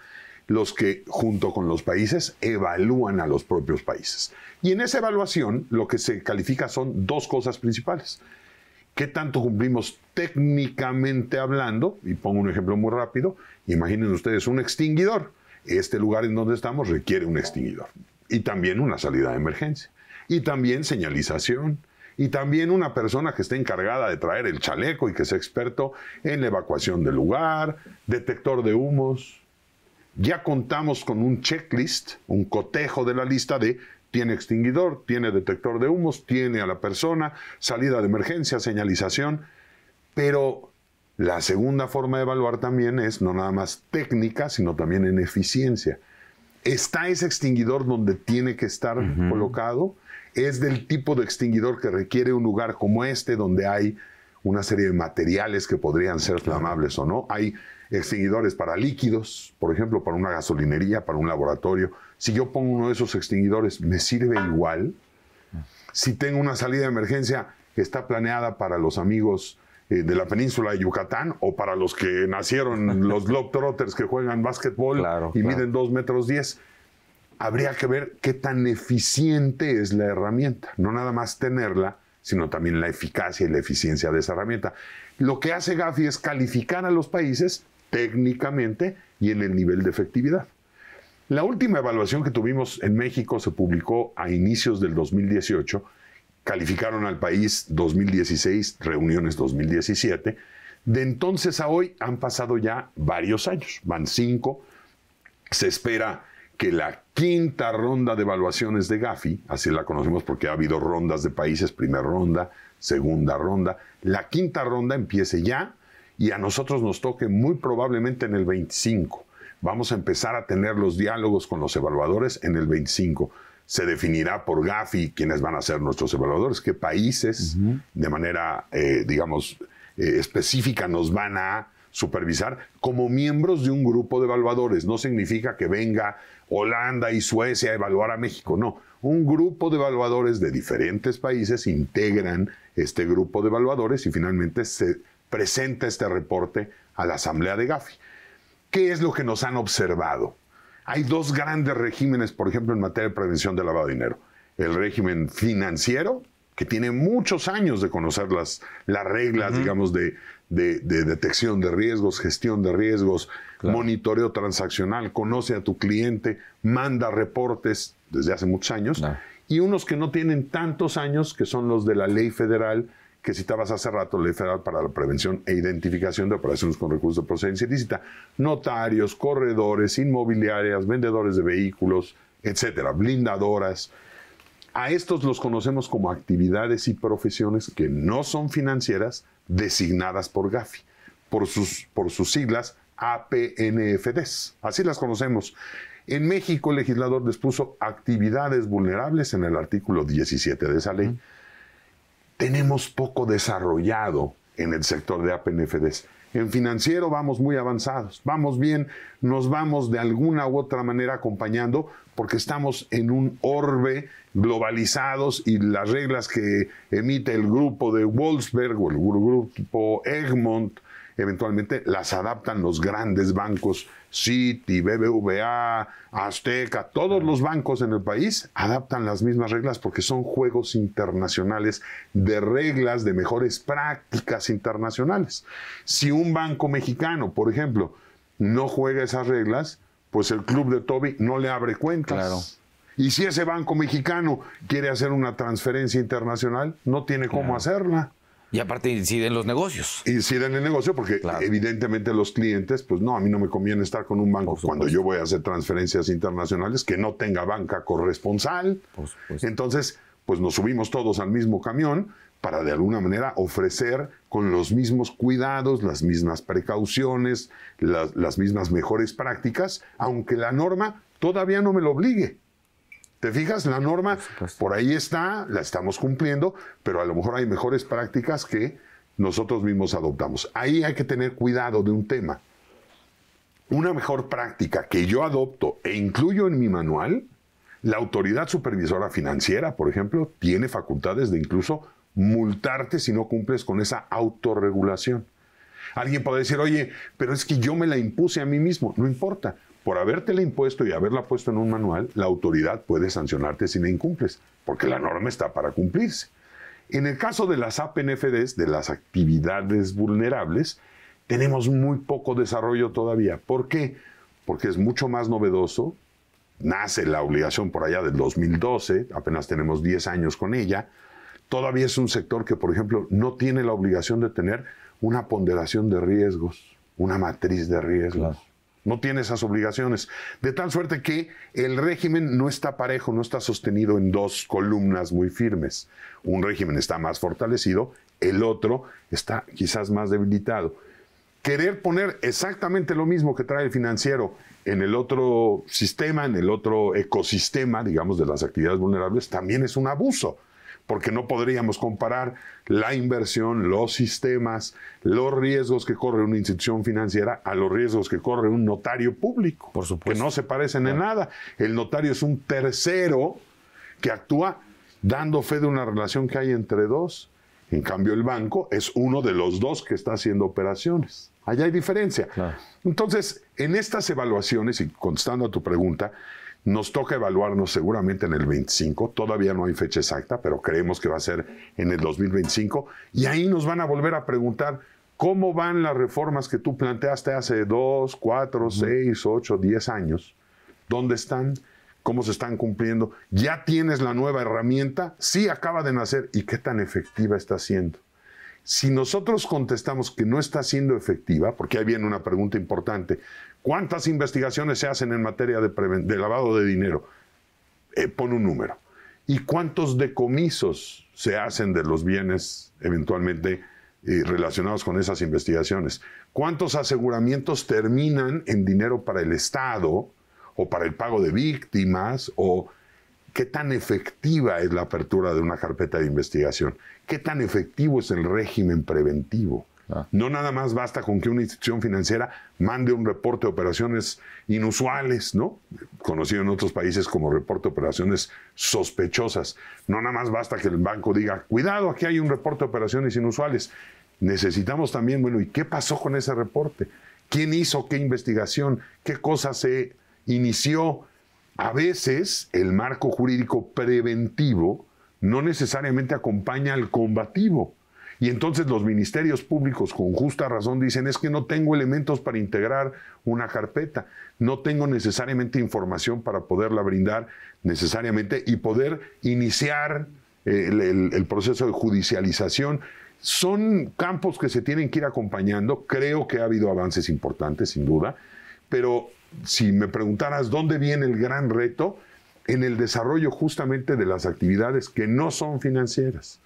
los que, junto con los países, evalúan a los propios países. Y en esa evaluación lo que se califica son dos cosas principales. ¿Qué tanto cumplimos técnicamente hablando? Y pongo un ejemplo muy rápido. Imaginen ustedes un extinguidor. Este lugar en donde estamos requiere un extinguidor. Y también una salida de emergencia. Y también señalización. Y también una persona que esté encargada de traer el chaleco y que sea experto en evacuación del lugar, detector de humos, ya contamos con un checklist, un cotejo de la lista de tiene extinguidor, tiene detector de humos, tiene a la persona, salida de emergencia, señalización, pero la segunda forma de evaluar también es no nada más técnica, sino también en eficiencia. ¿Está ese extinguidor donde tiene que estar colocado? ¿Es del tipo de extinguidor que requiere un lugar como este donde hay una serie de materiales que podrían ser flamables o no? Hay eh, extinguidores para líquidos, por ejemplo, para una gasolinería, para un laboratorio. Si yo pongo uno de esos extinguidores, ¿me sirve igual? Si tengo una salida de emergencia que está planeada para los amigos eh, de la península de Yucatán o para los que nacieron (laughs) los Globetrotters que juegan básquetbol y miden 2 metros 10, habría que ver qué tan eficiente es la herramienta. No nada más tenerla, sino también la eficacia y la eficiencia de esa herramienta. Lo que hace Gafi es calificar a los países técnicamente y en el nivel de efectividad. La última evaluación que tuvimos en México se publicó a inicios del 2018, calificaron al país 2016, reuniones 2017, de entonces a hoy han pasado ya varios años, van cinco, se espera que la quinta ronda de evaluaciones de Gafi, así la conocemos porque ha habido rondas de países, primera ronda, segunda ronda, la quinta ronda empiece ya y a nosotros nos toque muy probablemente en el 25. Vamos a empezar a tener los diálogos con los evaluadores en el 25. Se definirá por Gafi quiénes van a ser nuestros evaluadores, qué países de manera, eh, digamos, eh, específica nos van a supervisar como miembros de un grupo de evaluadores. No significa que venga Holanda y Suecia a evaluar a México, no. Un grupo de evaluadores de diferentes países integran este grupo de evaluadores y finalmente se presenta este reporte a la Asamblea de Gafi. ¿Qué es lo que nos han observado? Hay dos grandes regímenes, por ejemplo, en materia de prevención de lavado de dinero. El régimen financiero, que tiene muchos años de conocer las, las reglas, digamos, de, detección de riesgos, gestión de riesgos, monitoreo transaccional, conoce a tu cliente, manda reportes desde hace muchos años. Y unos que no tienen tantos años, que son los de la ley federal que citabas hace rato, ley federal para la prevención e identificación de operaciones con recursos de procedencia ilícita, notarios, corredores, inmobiliarias, vendedores de vehículos, etcétera, blindadoras. A estos los conocemos como actividades y profesiones que no son financieras designadas por GAFI, por sus, por sus siglas APNFDs. Así las conocemos. En México, el legislador dispuso actividades vulnerables en el artículo 17 de esa ley tenemos poco desarrollado en el sector de APNFDs. En financiero vamos muy avanzados, vamos bien, nos vamos de alguna u otra manera acompañando porque estamos en un orbe globalizados y las reglas que emite el grupo de Wolfsberg o el grupo Egmont eventualmente las adaptan los grandes bancos, Citi, BBVA, Azteca, todos los bancos en el país adaptan las mismas reglas porque son juegos internacionales de reglas, de mejores prácticas internacionales. Si un banco mexicano, por ejemplo, no juega esas reglas, pues el club de Toby no le abre cuentas. Claro. Y si ese banco mexicano quiere hacer una transferencia internacional, no tiene cómo hacerla. Y aparte inciden los negocios. Inciden en el negocio porque evidentemente los clientes, pues no, a mí no me conviene estar con un banco cuando yo voy a hacer transferencias internacionales que no tenga banca corresponsal. Entonces, pues nos subimos todos al mismo camión para de alguna manera ofrecer con los mismos cuidados, las mismas precauciones, las mismas mejores prácticas, aunque la norma todavía no me lo obligue. ¿Te fijas? La norma por, ahí está, la estamos cumpliendo, pero a lo mejor hay mejores prácticas que nosotros mismos adoptamos. Ahí hay que tener cuidado de un tema. Una mejor práctica que yo adopto e incluyo en mi manual, la autoridad supervisora financiera, por ejemplo, tiene facultades de incluso multarte si no cumples con esa autorregulación. Alguien puede decir, oye, pero es que yo me la impuse a mí mismo. No importa, por habértela impuesto y haberla puesto en un manual, la autoridad puede sancionarte si la incumples, porque la norma está para cumplirse. En el caso de las APNFDs, de las actividades vulnerables, tenemos muy poco desarrollo todavía. ¿Por qué? Porque es mucho más novedoso. Nace la obligación por allá del 2012, apenas tenemos 10 años con ella. Todavía es un sector que, por ejemplo, no tiene la obligación de tener una ponderación de riesgos, una matriz de riesgos no tiene esas obligaciones. De tal suerte que el régimen no está parejo, no está sostenido en dos columnas muy firmes. Un régimen está más fortalecido, el otro está quizás más debilitado. Querer poner exactamente lo mismo que trae el financiero en el otro sistema, en el otro ecosistema, digamos, de las actividades vulnerables, también es un abuso porque no podríamos comparar la inversión, los sistemas, los riesgos que corre una institución financiera a los riesgos que corre un notario público, Por supuesto. que no se parecen en nada. El notario es un tercero que actúa dando fe de una relación que hay entre dos. En cambio, el banco es uno de los dos que está haciendo operaciones. Allá hay diferencia. Entonces, en estas evaluaciones, y contestando a tu pregunta, nos toca evaluarnos seguramente en el 25, todavía no hay fecha exacta, pero creemos que va a ser en el 2025, y ahí nos van a volver a preguntar cómo van las reformas que tú planteaste hace 2, 4, 6, 8, 10 años, dónde están, cómo se están cumpliendo, ya tienes la nueva herramienta, sí acaba de nacer, y qué tan efectiva está siendo. Si nosotros contestamos que no está siendo efectiva, porque ahí viene una pregunta importante, ¿Cuántas investigaciones se hacen en materia de, lavado de dinero? Eh, pon un número. ¿Y cuántos decomisos se hacen de los bienes eventualmente eh, relacionados con esas investigaciones? ¿Cuántos aseguramientos terminan en dinero para el Estado o para el pago de víctimas o qué tan efectiva es la apertura de una carpeta de investigación, qué tan efectivo es el régimen preventivo. Ah. No nada más basta con que una institución financiera mande un reporte de operaciones inusuales, ¿no? Conocido en otros países como reporte de operaciones sospechosas. No nada más basta que el banco diga, cuidado, aquí hay un reporte de operaciones inusuales. Necesitamos también, bueno, ¿y qué pasó con ese reporte? ¿Quién hizo qué investigación? ¿Qué cosa se inició? A veces el marco jurídico preventivo no necesariamente acompaña al combativo. Y entonces los ministerios públicos con justa razón dicen es que no tengo elementos para integrar una carpeta, no tengo necesariamente información para poderla brindar necesariamente y poder iniciar eh, el, proceso de judicialización. Son campos que se tienen que ir acompañando, creo que ha habido avances importantes sin duda, pero si me preguntaras dónde viene el gran reto, en el desarrollo justamente de las actividades que no son financieras.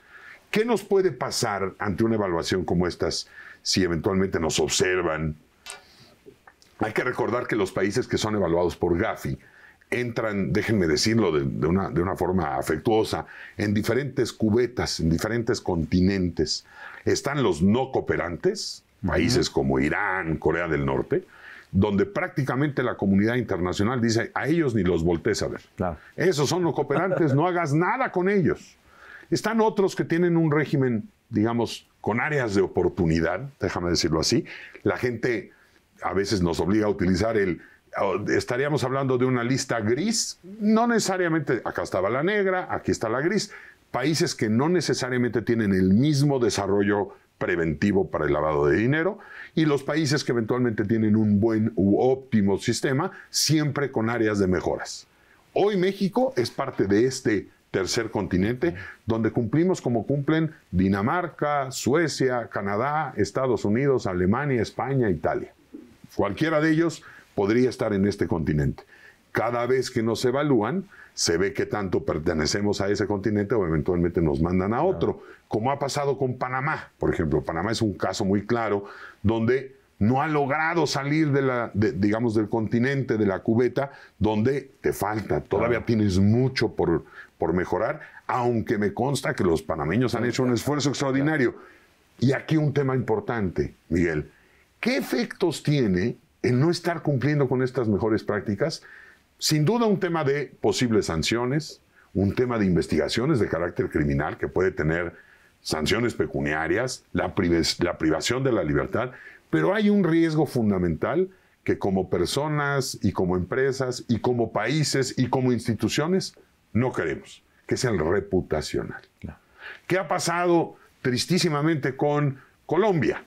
¿Qué nos puede pasar ante una evaluación como estas si eventualmente nos observan? Hay que recordar que los países que son evaluados por Gafi entran, déjenme decirlo de, una, de una forma afectuosa, en diferentes cubetas, en diferentes continentes. Están los no cooperantes, países como Irán, Corea del Norte, donde prácticamente la comunidad internacional dice a ellos ni los voltees a ver. Esos son los cooperantes, no hagas nada con ellos. Están otros que tienen un régimen, digamos, con áreas de oportunidad, déjame decirlo así. La gente a veces nos obliga a utilizar el, estaríamos hablando de una lista gris, no necesariamente, acá estaba la negra, aquí está la gris, países que no necesariamente tienen el mismo desarrollo preventivo para el lavado de dinero y los países que eventualmente tienen un buen u óptimo sistema, siempre con áreas de mejoras. Hoy México es parte de este tercer continente, donde cumplimos como cumplen Dinamarca, Suecia, Canadá, Estados Unidos, Alemania, España, Italia. Cualquiera de ellos podría estar en este continente. Cada vez que nos evalúan, se ve que tanto pertenecemos a ese continente o eventualmente nos mandan a otro, como ha pasado con Panamá. Por ejemplo, Panamá es un caso muy claro donde no ha logrado salir de la, digamos, del continente, de la cubeta, donde te falta, todavía tienes mucho por, por mejorar, aunque me consta que los panameños han hecho un esfuerzo extraordinario. Y aquí un tema importante, Miguel. ¿Qué efectos tiene el no estar cumpliendo con estas mejores prácticas? Sin duda un tema de posibles sanciones, un tema de investigaciones de carácter criminal que puede tener sanciones pecuniarias, la, la privación de la libertad, pero hay un riesgo fundamental que como personas y como empresas y como países y como instituciones no queremos, que es el reputacional. ¿Qué ha pasado tristísimamente con Colombia?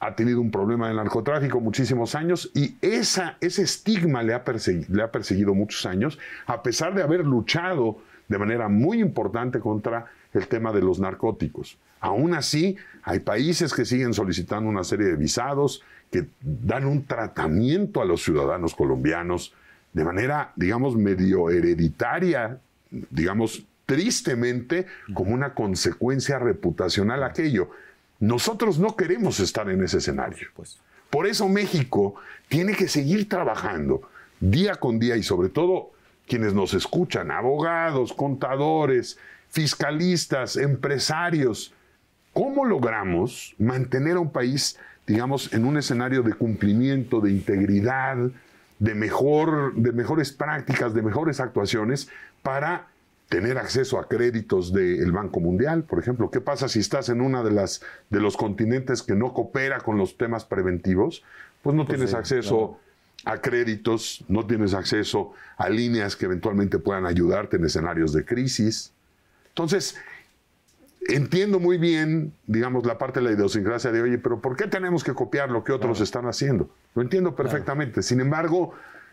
Ha tenido un problema de narcotráfico muchísimos años y ese estigma le ha perseguido muchos años, a pesar de haber luchado de manera muy importante contra el tema de los narcóticos. Aún así, hay países que siguen solicitando una serie de visados que dan un tratamiento a los ciudadanos colombianos de manera, digamos, medio hereditaria, digamos, tristemente, como una consecuencia reputacional aquello. Nosotros no queremos estar en ese escenario. Por eso México tiene que seguir trabajando día con día y sobre todo quienes nos escuchan, abogados, contadores, fiscalistas, empresarios, ¿cómo logramos mantener a un país, digamos, en un escenario de cumplimiento, de integridad, de, mejor, de mejores prácticas, de mejores actuaciones para tener acceso a créditos del Banco Mundial, por ejemplo. ¿Qué pasa si estás en uno de, de los continentes que no coopera con los temas preventivos? Pues no pues tienes acceso a créditos, no tienes acceso a líneas que eventualmente puedan ayudarte en escenarios de crisis. Entonces, entiendo muy bien, digamos, la parte de la idiosincrasia de, oye, pero ¿por qué tenemos que copiar lo que otros están haciendo? Lo entiendo perfectamente. Sin embargo,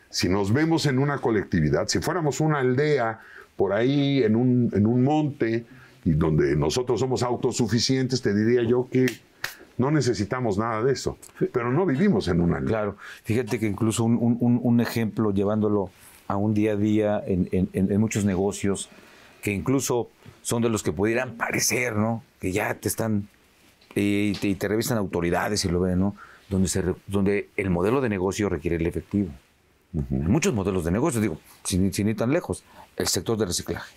si nos vemos en una colectividad, si fuéramos una aldea por ahí, en un, en un monte, y donde nosotros somos autosuficientes, te diría yo que no necesitamos nada de eso. Pero no vivimos en una aldea. Claro, fíjate que incluso un, ejemplo llevándolo a un día a día en muchos negocios, que incluso son de los que pudieran parecer, ¿no? Que ya te están eh, y te, revisan autoridades y lo ven, ¿no? Donde, el modelo de negocio requiere el efectivo. Muchos modelos de negocio, digo, sin, ir tan lejos, el sector de reciclaje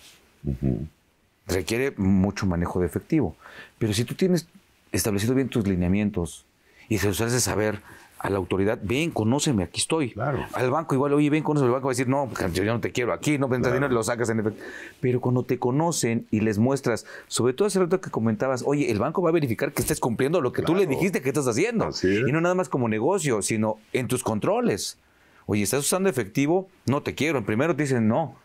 requiere mucho manejo de efectivo. Pero si tú tienes establecido bien tus lineamientos y se los haces saber a la autoridad, ven, conóceme, aquí estoy. Al banco igual, oye, ven, conóceme. El banco va a decir, no, pues, yo no te quiero aquí, no lo sacas en efectivo. Pero cuando te conocen y les muestras, sobre todo hace rato que comentabas, oye, el banco va a verificar que estés cumpliendo lo que tú le dijiste que estás haciendo. Y no nada más como negocio, sino en tus controles. Oye, ¿estás usando efectivo? No te quiero. primero te dicen no.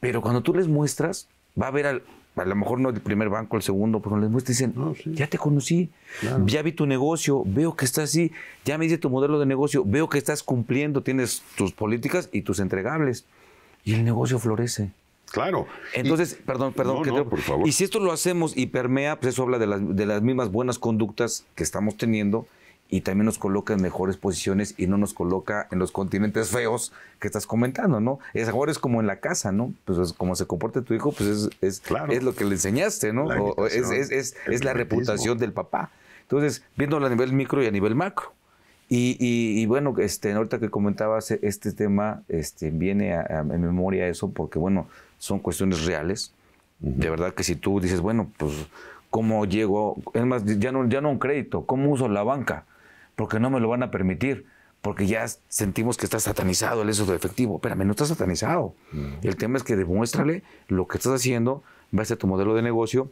Pero cuando tú les muestras, va a ver al, a lo mejor no el primer banco, el segundo, pero les muestran dicen, ya te conocí, ya vi tu negocio, veo que estás así, ya me hice tu modelo de negocio, veo que estás cumpliendo, tienes tus políticas y tus entregables. Y el negocio florece. Claro. Entonces, perdón, perdón. por Y si esto lo hacemos y permea, pues eso habla de las, de las mismas buenas conductas que estamos teniendo y también nos coloca en mejores posiciones y no nos coloca en los continentes feos que estás comentando, ¿no? Es ahora es como en la casa, ¿no? Pues, pues como se comporta tu hijo, pues es, es, es lo que le enseñaste, ¿no? es, es, es la reputación del papá. Entonces, viéndolo a nivel micro y a nivel macro. Y, y, bueno, este, ahorita que comentabas este tema, este, viene a, en memoria eso porque, bueno, son cuestiones reales. De verdad que si tú dices, bueno, pues, ¿cómo llego? Es más, ya no, ya no un crédito, ¿cómo uso la banca? porque no me lo van a permitir, porque ya sentimos que está satanizado el eso de efectivo. Espérame, no está satanizado. El tema es que demuéstrale lo que estás haciendo, ves a tu modelo de negocio,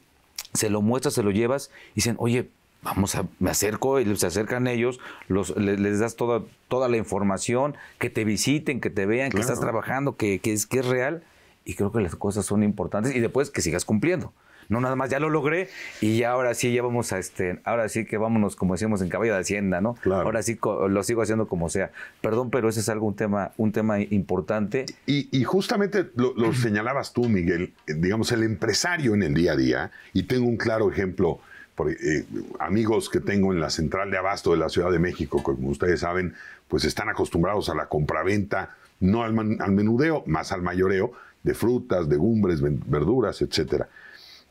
se lo muestras, se lo llevas y dicen, oye, vamos a, me acerco y se acercan ellos, los, les, das toda, toda la información, que te visiten, que te vean, que estás trabajando, que, es, que es real. Y creo que las cosas son importantes y después que sigas cumpliendo. No, nada más ya lo logré y ya ahora sí ya vamos a este, ahora sí que vámonos como decíamos en caballo de hacienda, ¿no? Claro. Ahora sí lo sigo haciendo como sea. Perdón, pero ese es algo un tema, un tema importante. Y, justamente lo, (clears throat) señalabas tú, Miguel, digamos el empresario en el día a día y tengo un claro ejemplo. Por, eh, amigos que tengo en la central de abasto de la Ciudad de México, como ustedes saben, pues están acostumbrados a la compraventa, no al, al menudeo, más al mayoreo de frutas, legumbres, verduras, etcétera.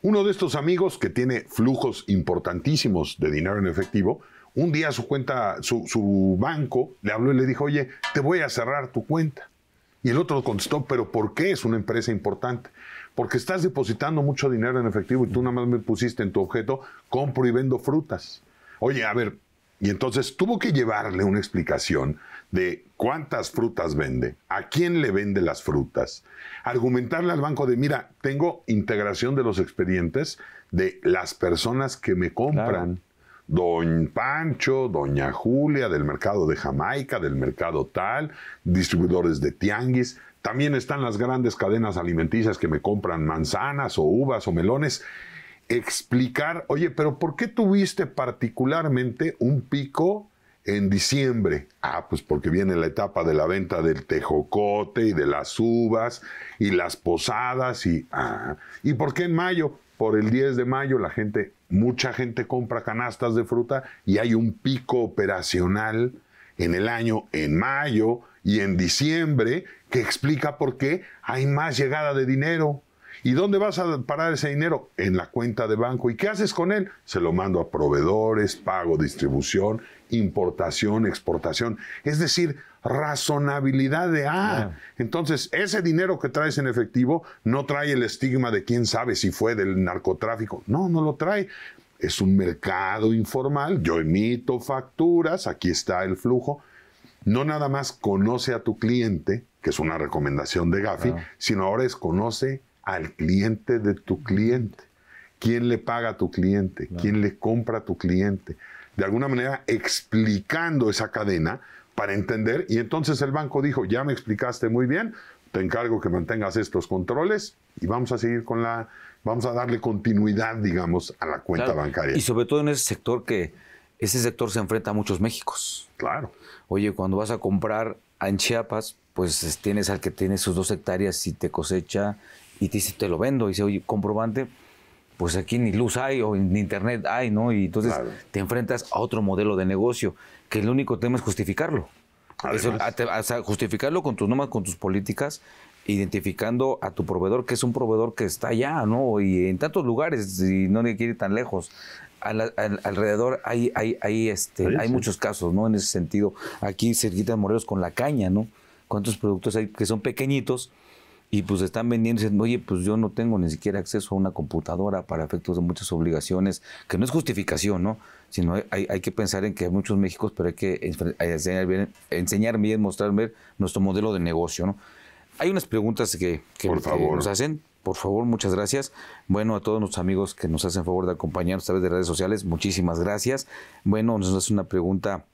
Uno de estos amigos que tiene flujos importantísimos de dinero en efectivo, un día su cuenta, su, banco le habló y le dijo, oye, te voy a cerrar tu cuenta. Y el otro contestó, pero ¿por qué es una empresa importante? Porque estás depositando mucho dinero en efectivo y tú nada más me pusiste en tu objeto, compro y vendo frutas. Oye, a ver, y entonces tuvo que llevarle una explicación de cuántas frutas vende, a quién le vende las frutas, argumentarle al banco de, mira, tengo integración de los expedientes de las personas que me compran. Don Pancho, Doña Julia, del mercado de Jamaica, del mercado tal, distribuidores de tianguis. También están las grandes cadenas alimenticias que me compran manzanas o uvas o melones. Explicar, oye, pero ¿por qué tuviste particularmente un pico en diciembre. Ah, pues porque viene la etapa de la venta del tejocote y de las uvas y las posadas y... Ah, ¿Y por qué en mayo? Por el 10 de mayo la gente, mucha gente compra canastas de fruta y hay un pico operacional en el año, en mayo y en diciembre, que explica por qué hay más llegada de dinero. ¿Y dónde vas a parar ese dinero? En la cuenta de banco. ¿Y qué haces con él? Se lo mando a proveedores, pago distribución, importación, exportación. Es decir, razonabilidad de, ah, entonces ese dinero que traes en efectivo no trae el estigma de quién sabe si fue del narcotráfico. No, no lo trae. Es un mercado informal. Yo emito facturas, aquí está el flujo. No nada más conoce a tu cliente, que es una recomendación de Gafi, sino ahora es conoce al cliente de tu cliente. ¿Quién le paga a tu cliente? ¿Quién le compra a tu cliente? De alguna manera explicando esa cadena para entender. Y entonces el banco dijo, ya me explicaste muy bien, te encargo que mantengas estos controles y vamos a seguir con la, vamos a darle continuidad, digamos, a la cuenta bancaria. Y sobre todo en ese sector que, ese sector se enfrenta a muchos Méxicos. Claro. Oye, cuando vas a comprar en Chiapas, pues tienes al que tiene sus dos hectáreas y te cosecha y te dice, te lo vendo. Y dice, oye, comprobante, pues aquí ni luz hay o ni internet hay, ¿no? Y entonces te enfrentas a otro modelo de negocio, que el único tema es justificarlo. a, justificarlo con tus normas, con tus políticas, identificando a tu proveedor, que es un proveedor que está allá, ¿no? Y en tantos lugares, y no le quiere ir tan lejos. Al, alrededor hay, hay, este, hay muchos casos, ¿no? En ese sentido, aquí cerquita de Morelos con la caña, ¿no? ¿Cuántos productos hay que son pequeñitos? Y pues están vendiendo y dicen, oye, pues yo no tengo ni siquiera acceso a una computadora para efectos de muchas obligaciones, que no es justificación, ¿no? Sino hay, hay que pensar en que hay muchos Méxicos, pero hay que eh, enseñar bien, enseñar mostrar nuestro modelo de negocio, ¿no? Hay unas preguntas que, este, nos hacen por favor, muchas gracias. Bueno, a todos nuestros amigos que nos hacen favor de acompañarnos a través de redes sociales, muchísimas gracias. Bueno, nos hace una pregunta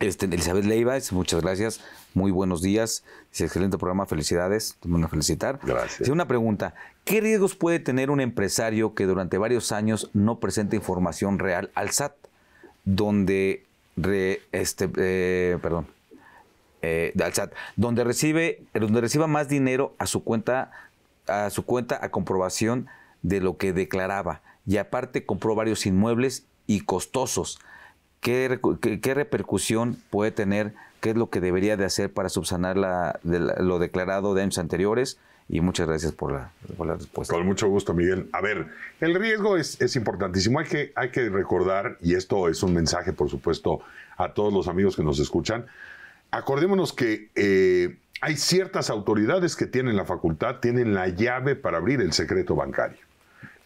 este, Elizabeth Leiva, muchas gracias. Muy buenos días. excelente programa. Felicidades. me voy a felicitar. Gracias. una pregunta. ¿Qué riesgos puede tener un empresario que durante varios años no presenta información real al SAT? Donde, este, eh, perdón, eh, al SAT, donde recibe, donde reciba más dinero a su cuenta, a su cuenta a comprobación de lo que declaraba. Y aparte compró varios inmuebles y costosos ¿Qué, repercusión puede tener, qué es lo que debería de hacer para subsanar lo declarado de años anteriores. Y muchas gracias por la, por la, respuesta. Con mucho gusto, Miguel. A ver, el riesgo es, es importantísimo. Hay que, hay que recordar, y esto es un mensaje, por supuesto, a todos los amigos que nos escuchan. Acordémonos que eh, hay ciertas autoridades que tienen la facultad, tienen la llave para abrir el secreto bancario.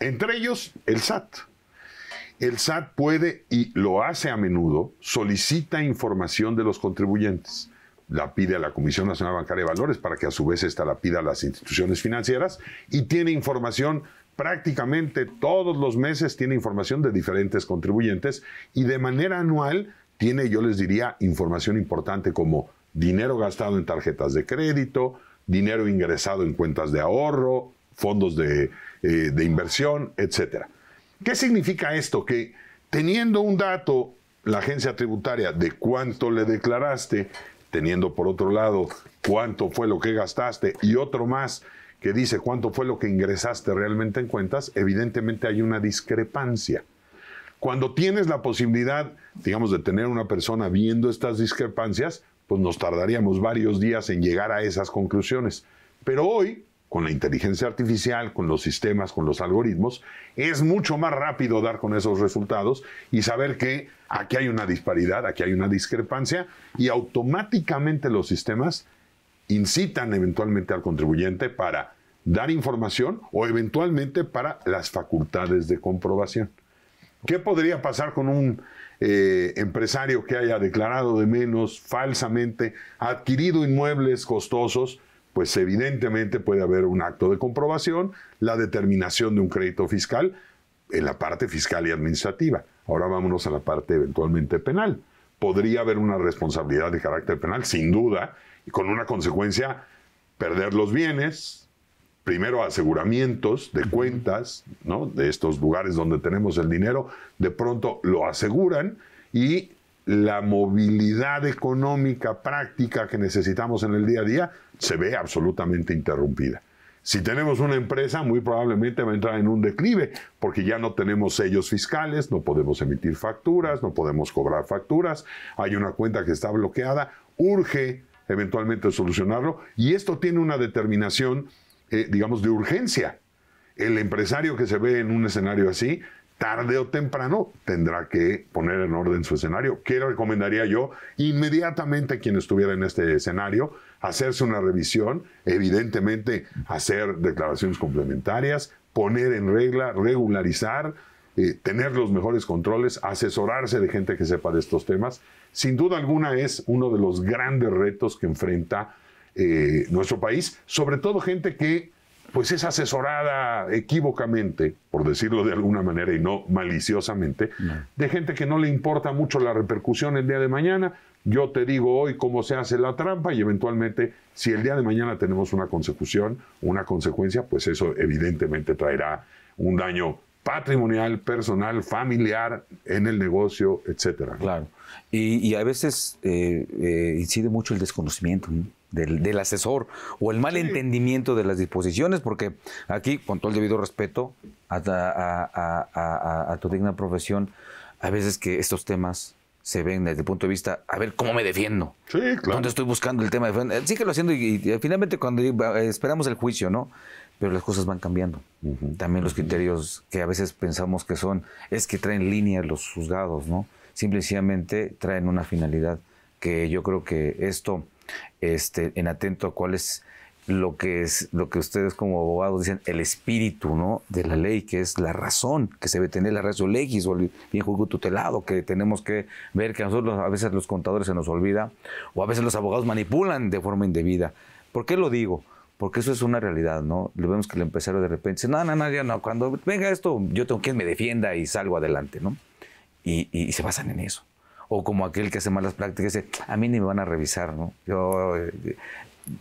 Entre ellos, el SAT. El SAT puede, y lo hace a menudo, solicita información de los contribuyentes. La pide a la Comisión Nacional Bancaria de Valores para que a su vez esta la pida a las instituciones financieras y tiene información prácticamente todos los meses, tiene información de diferentes contribuyentes y de manera anual tiene, yo les diría, información importante como dinero gastado en tarjetas de crédito, dinero ingresado en cuentas de ahorro, fondos de, eh, de inversión, etcétera. ¿Qué significa esto? Que teniendo un dato, la agencia tributaria, de cuánto le declaraste, teniendo por otro lado cuánto fue lo que gastaste y otro más que dice cuánto fue lo que ingresaste realmente en cuentas, evidentemente hay una discrepancia. Cuando tienes la posibilidad, digamos, de tener una persona viendo estas discrepancias, pues nos tardaríamos varios días en llegar a esas conclusiones. Pero hoy con la inteligencia artificial, con los sistemas, con los algoritmos, es mucho más rápido dar con esos resultados y saber que aquí hay una disparidad, aquí hay una discrepancia y automáticamente los sistemas incitan eventualmente al contribuyente para dar información o eventualmente para las facultades de comprobación. ¿Qué podría pasar con un eh, empresario que haya declarado de menos falsamente, adquirido inmuebles costosos? pues evidentemente puede haber un acto de comprobación, la determinación de un crédito fiscal en la parte fiscal y administrativa. Ahora vámonos a la parte eventualmente penal. Podría haber una responsabilidad de carácter penal, sin duda, y con una consecuencia, perder los bienes, primero aseguramientos de cuentas, ¿no? de estos lugares donde tenemos el dinero, de pronto lo aseguran y la movilidad económica práctica que necesitamos en el día a día se ve absolutamente interrumpida. Si tenemos una empresa, muy probablemente va a entrar en un declive, porque ya no tenemos sellos fiscales, no podemos emitir facturas, no podemos cobrar facturas, hay una cuenta que está bloqueada, urge eventualmente solucionarlo, y esto tiene una determinación, eh, digamos, de urgencia. El empresario que se ve en un escenario así tarde o temprano tendrá que poner en orden su escenario. ¿Qué recomendaría yo? Inmediatamente a quien estuviera en este escenario, hacerse una revisión, evidentemente hacer declaraciones complementarias, poner en regla, regularizar, eh, tener los mejores controles, asesorarse de gente que sepa de estos temas. Sin duda alguna es uno de los grandes retos que enfrenta eh, nuestro país, sobre todo gente que pues es asesorada equívocamente, por decirlo de alguna manera y no maliciosamente, de gente que no le importa mucho la repercusión el día de mañana. Yo te digo hoy cómo se hace la trampa y eventualmente si el día de mañana tenemos una consecución, una consecuencia, pues eso evidentemente traerá un daño patrimonial, personal, familiar, en el negocio, etcétera. Claro. Y, a veces eh, eh, incide mucho el desconocimiento del, asesor o el mal entendimiento de las disposiciones, porque aquí, con todo el debido respeto a, tu digna profesión, a veces que estos temas se ven desde el punto de vista, a ver, ¿cómo me defiendo? Sí, claro. ¿Dónde estoy buscando el tema? sí que lo haciendo y, finalmente cuando eh, esperamos el juicio, ¿no? Pero las cosas van cambiando. También los criterios que a veces pensamos que son, es que traen línea los juzgados, ¿no? Simplemente traen una finalidad que yo creo que esto este, en atento a cuál es lo que es lo que ustedes como abogados dicen el espíritu no de la ley que es la razón que se debe tener la razón legis o el bien tutelado que tenemos que ver que a nosotros a veces los contadores se nos olvida o a veces los abogados manipulan de forma indebida ¿por qué lo digo? porque eso es una realidad, ¿no? vemos que el empresario de repente dice, no, no, no, ya no, cuando venga esto, yo tengo quien me defienda y salgo adelante, ¿no? y se basan en eso o como aquel que hace malas prácticas, dice, a mí ni me van a revisar, ¿no? Yo, eh,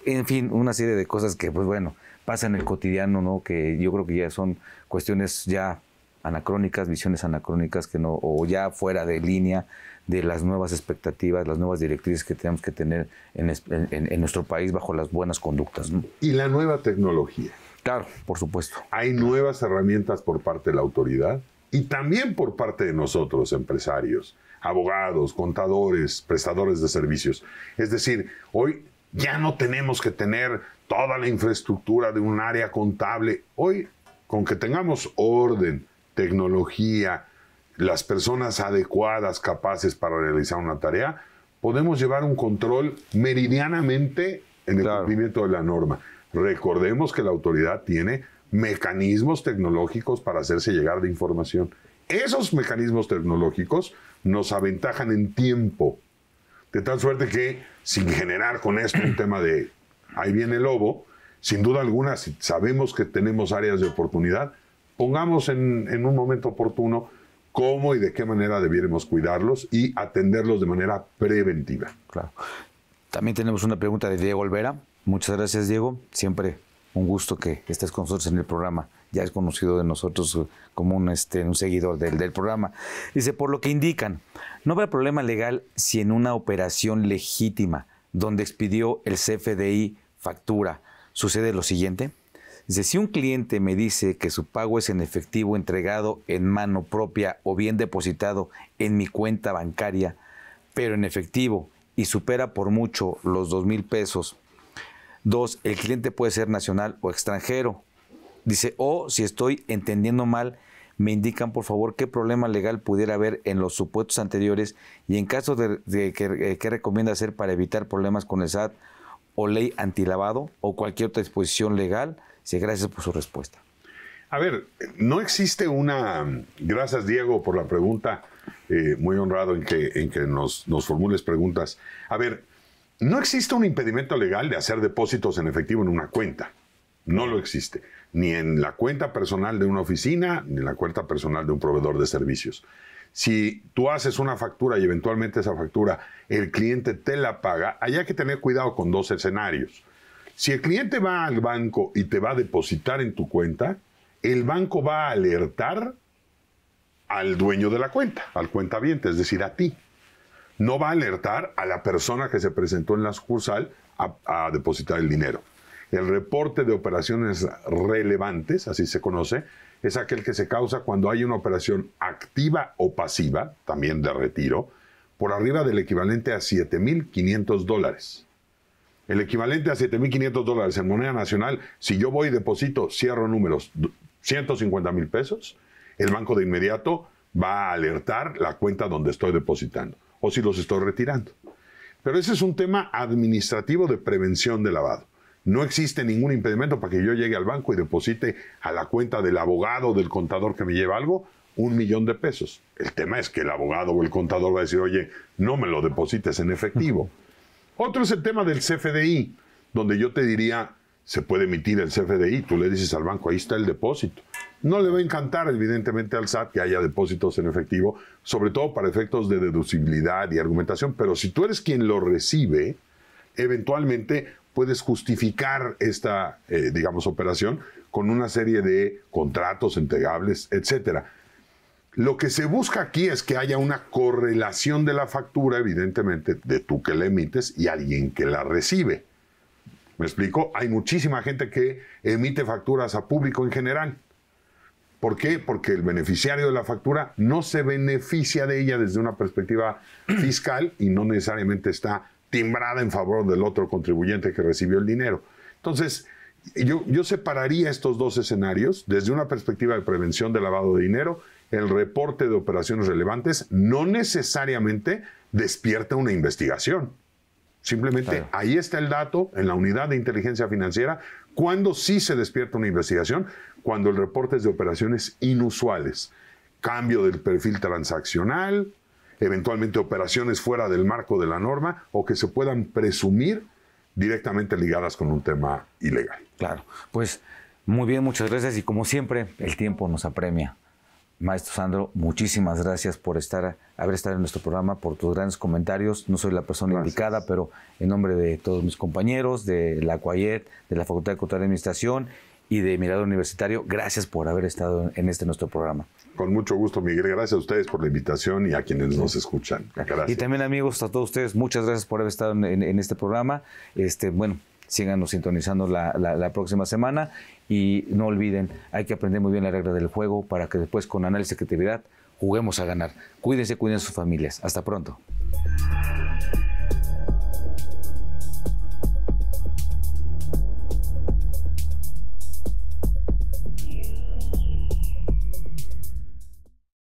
en fin, una serie de cosas que, pues bueno, pasan en el cotidiano, ¿no? Que yo creo que ya son cuestiones ya anacrónicas, visiones anacrónicas que no, o ya fuera de línea de las nuevas expectativas, las nuevas directrices que tenemos que tener en, nuestro país bajo las buenas conductas. Y la nueva tecnología. Claro, por supuesto. Hay nuevas herramientas por parte de la autoridad y también por parte de nosotros, empresarios abogados, contadores, prestadores de servicios. Es decir, hoy ya no tenemos que tener toda la infraestructura de un área contable. Hoy, con que tengamos orden, tecnología, las personas adecuadas, capaces para realizar una tarea, podemos llevar un control meridianamente en el cumplimiento de la norma. Recordemos que la autoridad tiene mecanismos tecnológicos para hacerse llegar de información. Esos mecanismos tecnológicos nos aventajan en tiempo. De tal suerte que, sin generar con esto un tema de ahí viene el lobo, sin duda alguna, si sabemos que tenemos áreas de oportunidad, pongamos en, un momento oportuno cómo y de qué manera debiéramos cuidarlos y atenderlos de manera preventiva. Claro. También tenemos una pregunta de Diego Olvera. Muchas gracias, Diego. Siempre un gusto que estés con nosotros en el programa. Ya es conocido de nosotros eh, como un, este, un seguidor del, programa. Dice, por lo que indican, no habrá problema legal si en una operación legítima donde expidió el CFDI factura sucede lo siguiente. Dice, si un cliente me dice que su pago es en efectivo entregado en mano propia o bien depositado en mi cuenta bancaria, pero en efectivo y supera por mucho los dos mil pesos Dos, el cliente puede ser nacional o extranjero. Dice, o si estoy entendiendo mal, me indican por favor qué problema legal pudiera haber en los supuestos anteriores y en caso de, que, eh, recomienda hacer para evitar problemas con el SAT o ley antilavado o cualquier otra disposición legal. Sí, gracias por su respuesta. A ver, no existe una... Gracias Diego por la pregunta, eh, muy honrado en que, en que nos, nos formules preguntas. A ver, no existe un impedimento legal de hacer depósitos en efectivo en una cuenta. No lo existe. Ni en la cuenta personal de una oficina, ni en la cuenta personal de un proveedor de servicios. Si tú haces una factura y eventualmente esa factura el cliente te la paga, hay que tener cuidado con dos escenarios. Si el cliente va al banco y te va a depositar en tu cuenta, el banco va a alertar al dueño de la cuenta, al cuentaviente, es decir, a ti no va a alertar a la persona que se presentó en la sucursal a, depositar el dinero. El reporte de operaciones relevantes, así se conoce, es aquel que se causa cuando hay una operación activa o pasiva, también de retiro, por arriba del equivalente a 7.500 dólares. El equivalente a 7.500 dólares en moneda nacional, si yo voy y deposito, cierro números, 150 mil pesos, el banco de inmediato va a alertar la cuenta donde estoy depositando o si los estoy retirando. Pero ese es un tema administrativo de prevención de lavado. No existe ningún impedimento para que yo llegue al banco y deposite a la cuenta del abogado o del contador que me lleva algo un millón de pesos. El tema es que el abogado o el contador va a decir, oye, no me lo deposites en efectivo. Otro es el tema del CFDI, donde yo te diría, se puede emitir el CFDI, tú le dices al banco, ahí está el depósito. No le va a encantar, evidentemente, al SAT que haya depósitos en efectivo, sobre todo para efectos de deducibilidad y argumentación, pero si tú eres quien lo recibe, eventualmente puedes justificar esta, eh, digamos, operación con una serie de contratos entregables, etc. Lo que se busca aquí es que haya una correlación de la factura, evidentemente, de tú que la emites y alguien que la recibe. ¿Me explico? Hay muchísima gente que emite facturas a público en general ¿Por qué? Porque el beneficiario de la factura no se beneficia de ella desde una perspectiva fiscal y no necesariamente está timbrada en favor del otro contribuyente que recibió el dinero. Entonces, yo, separaría estos dos escenarios desde una perspectiva de prevención de lavado de dinero. El reporte de operaciones relevantes no necesariamente despierta una investigación. Simplemente ahí está el dato en la unidad de inteligencia financiera ¿Cuándo sí se despierta una investigación? Cuando el reporte es de operaciones inusuales, cambio del perfil transaccional, eventualmente operaciones fuera del marco de la norma o que se puedan presumir directamente ligadas con un tema ilegal. Claro, pues muy bien, muchas gracias y como siempre, el tiempo nos apremia. Maestro Sandro, muchísimas gracias por estar, haber estado en nuestro programa, por tus grandes comentarios. No soy la persona indicada, pero en nombre de todos mis compañeros, de la CUAYET, de la Facultad de Cultura y Administración y de Mirador Universitario, gracias por haber estado en este nuestro programa. Con mucho gusto, Miguel. Gracias a ustedes por la invitación y a quienes nos escuchan. Y también, amigos, a todos ustedes, muchas gracias por haber estado en, en este programa. Este, bueno, síganos sintonizando la, próxima semana y no olviden, hay que aprender muy bien la regla del juego para que después con análisis y creatividad juguemos a ganar. Cuídense, cuiden sus familias. Hasta pronto.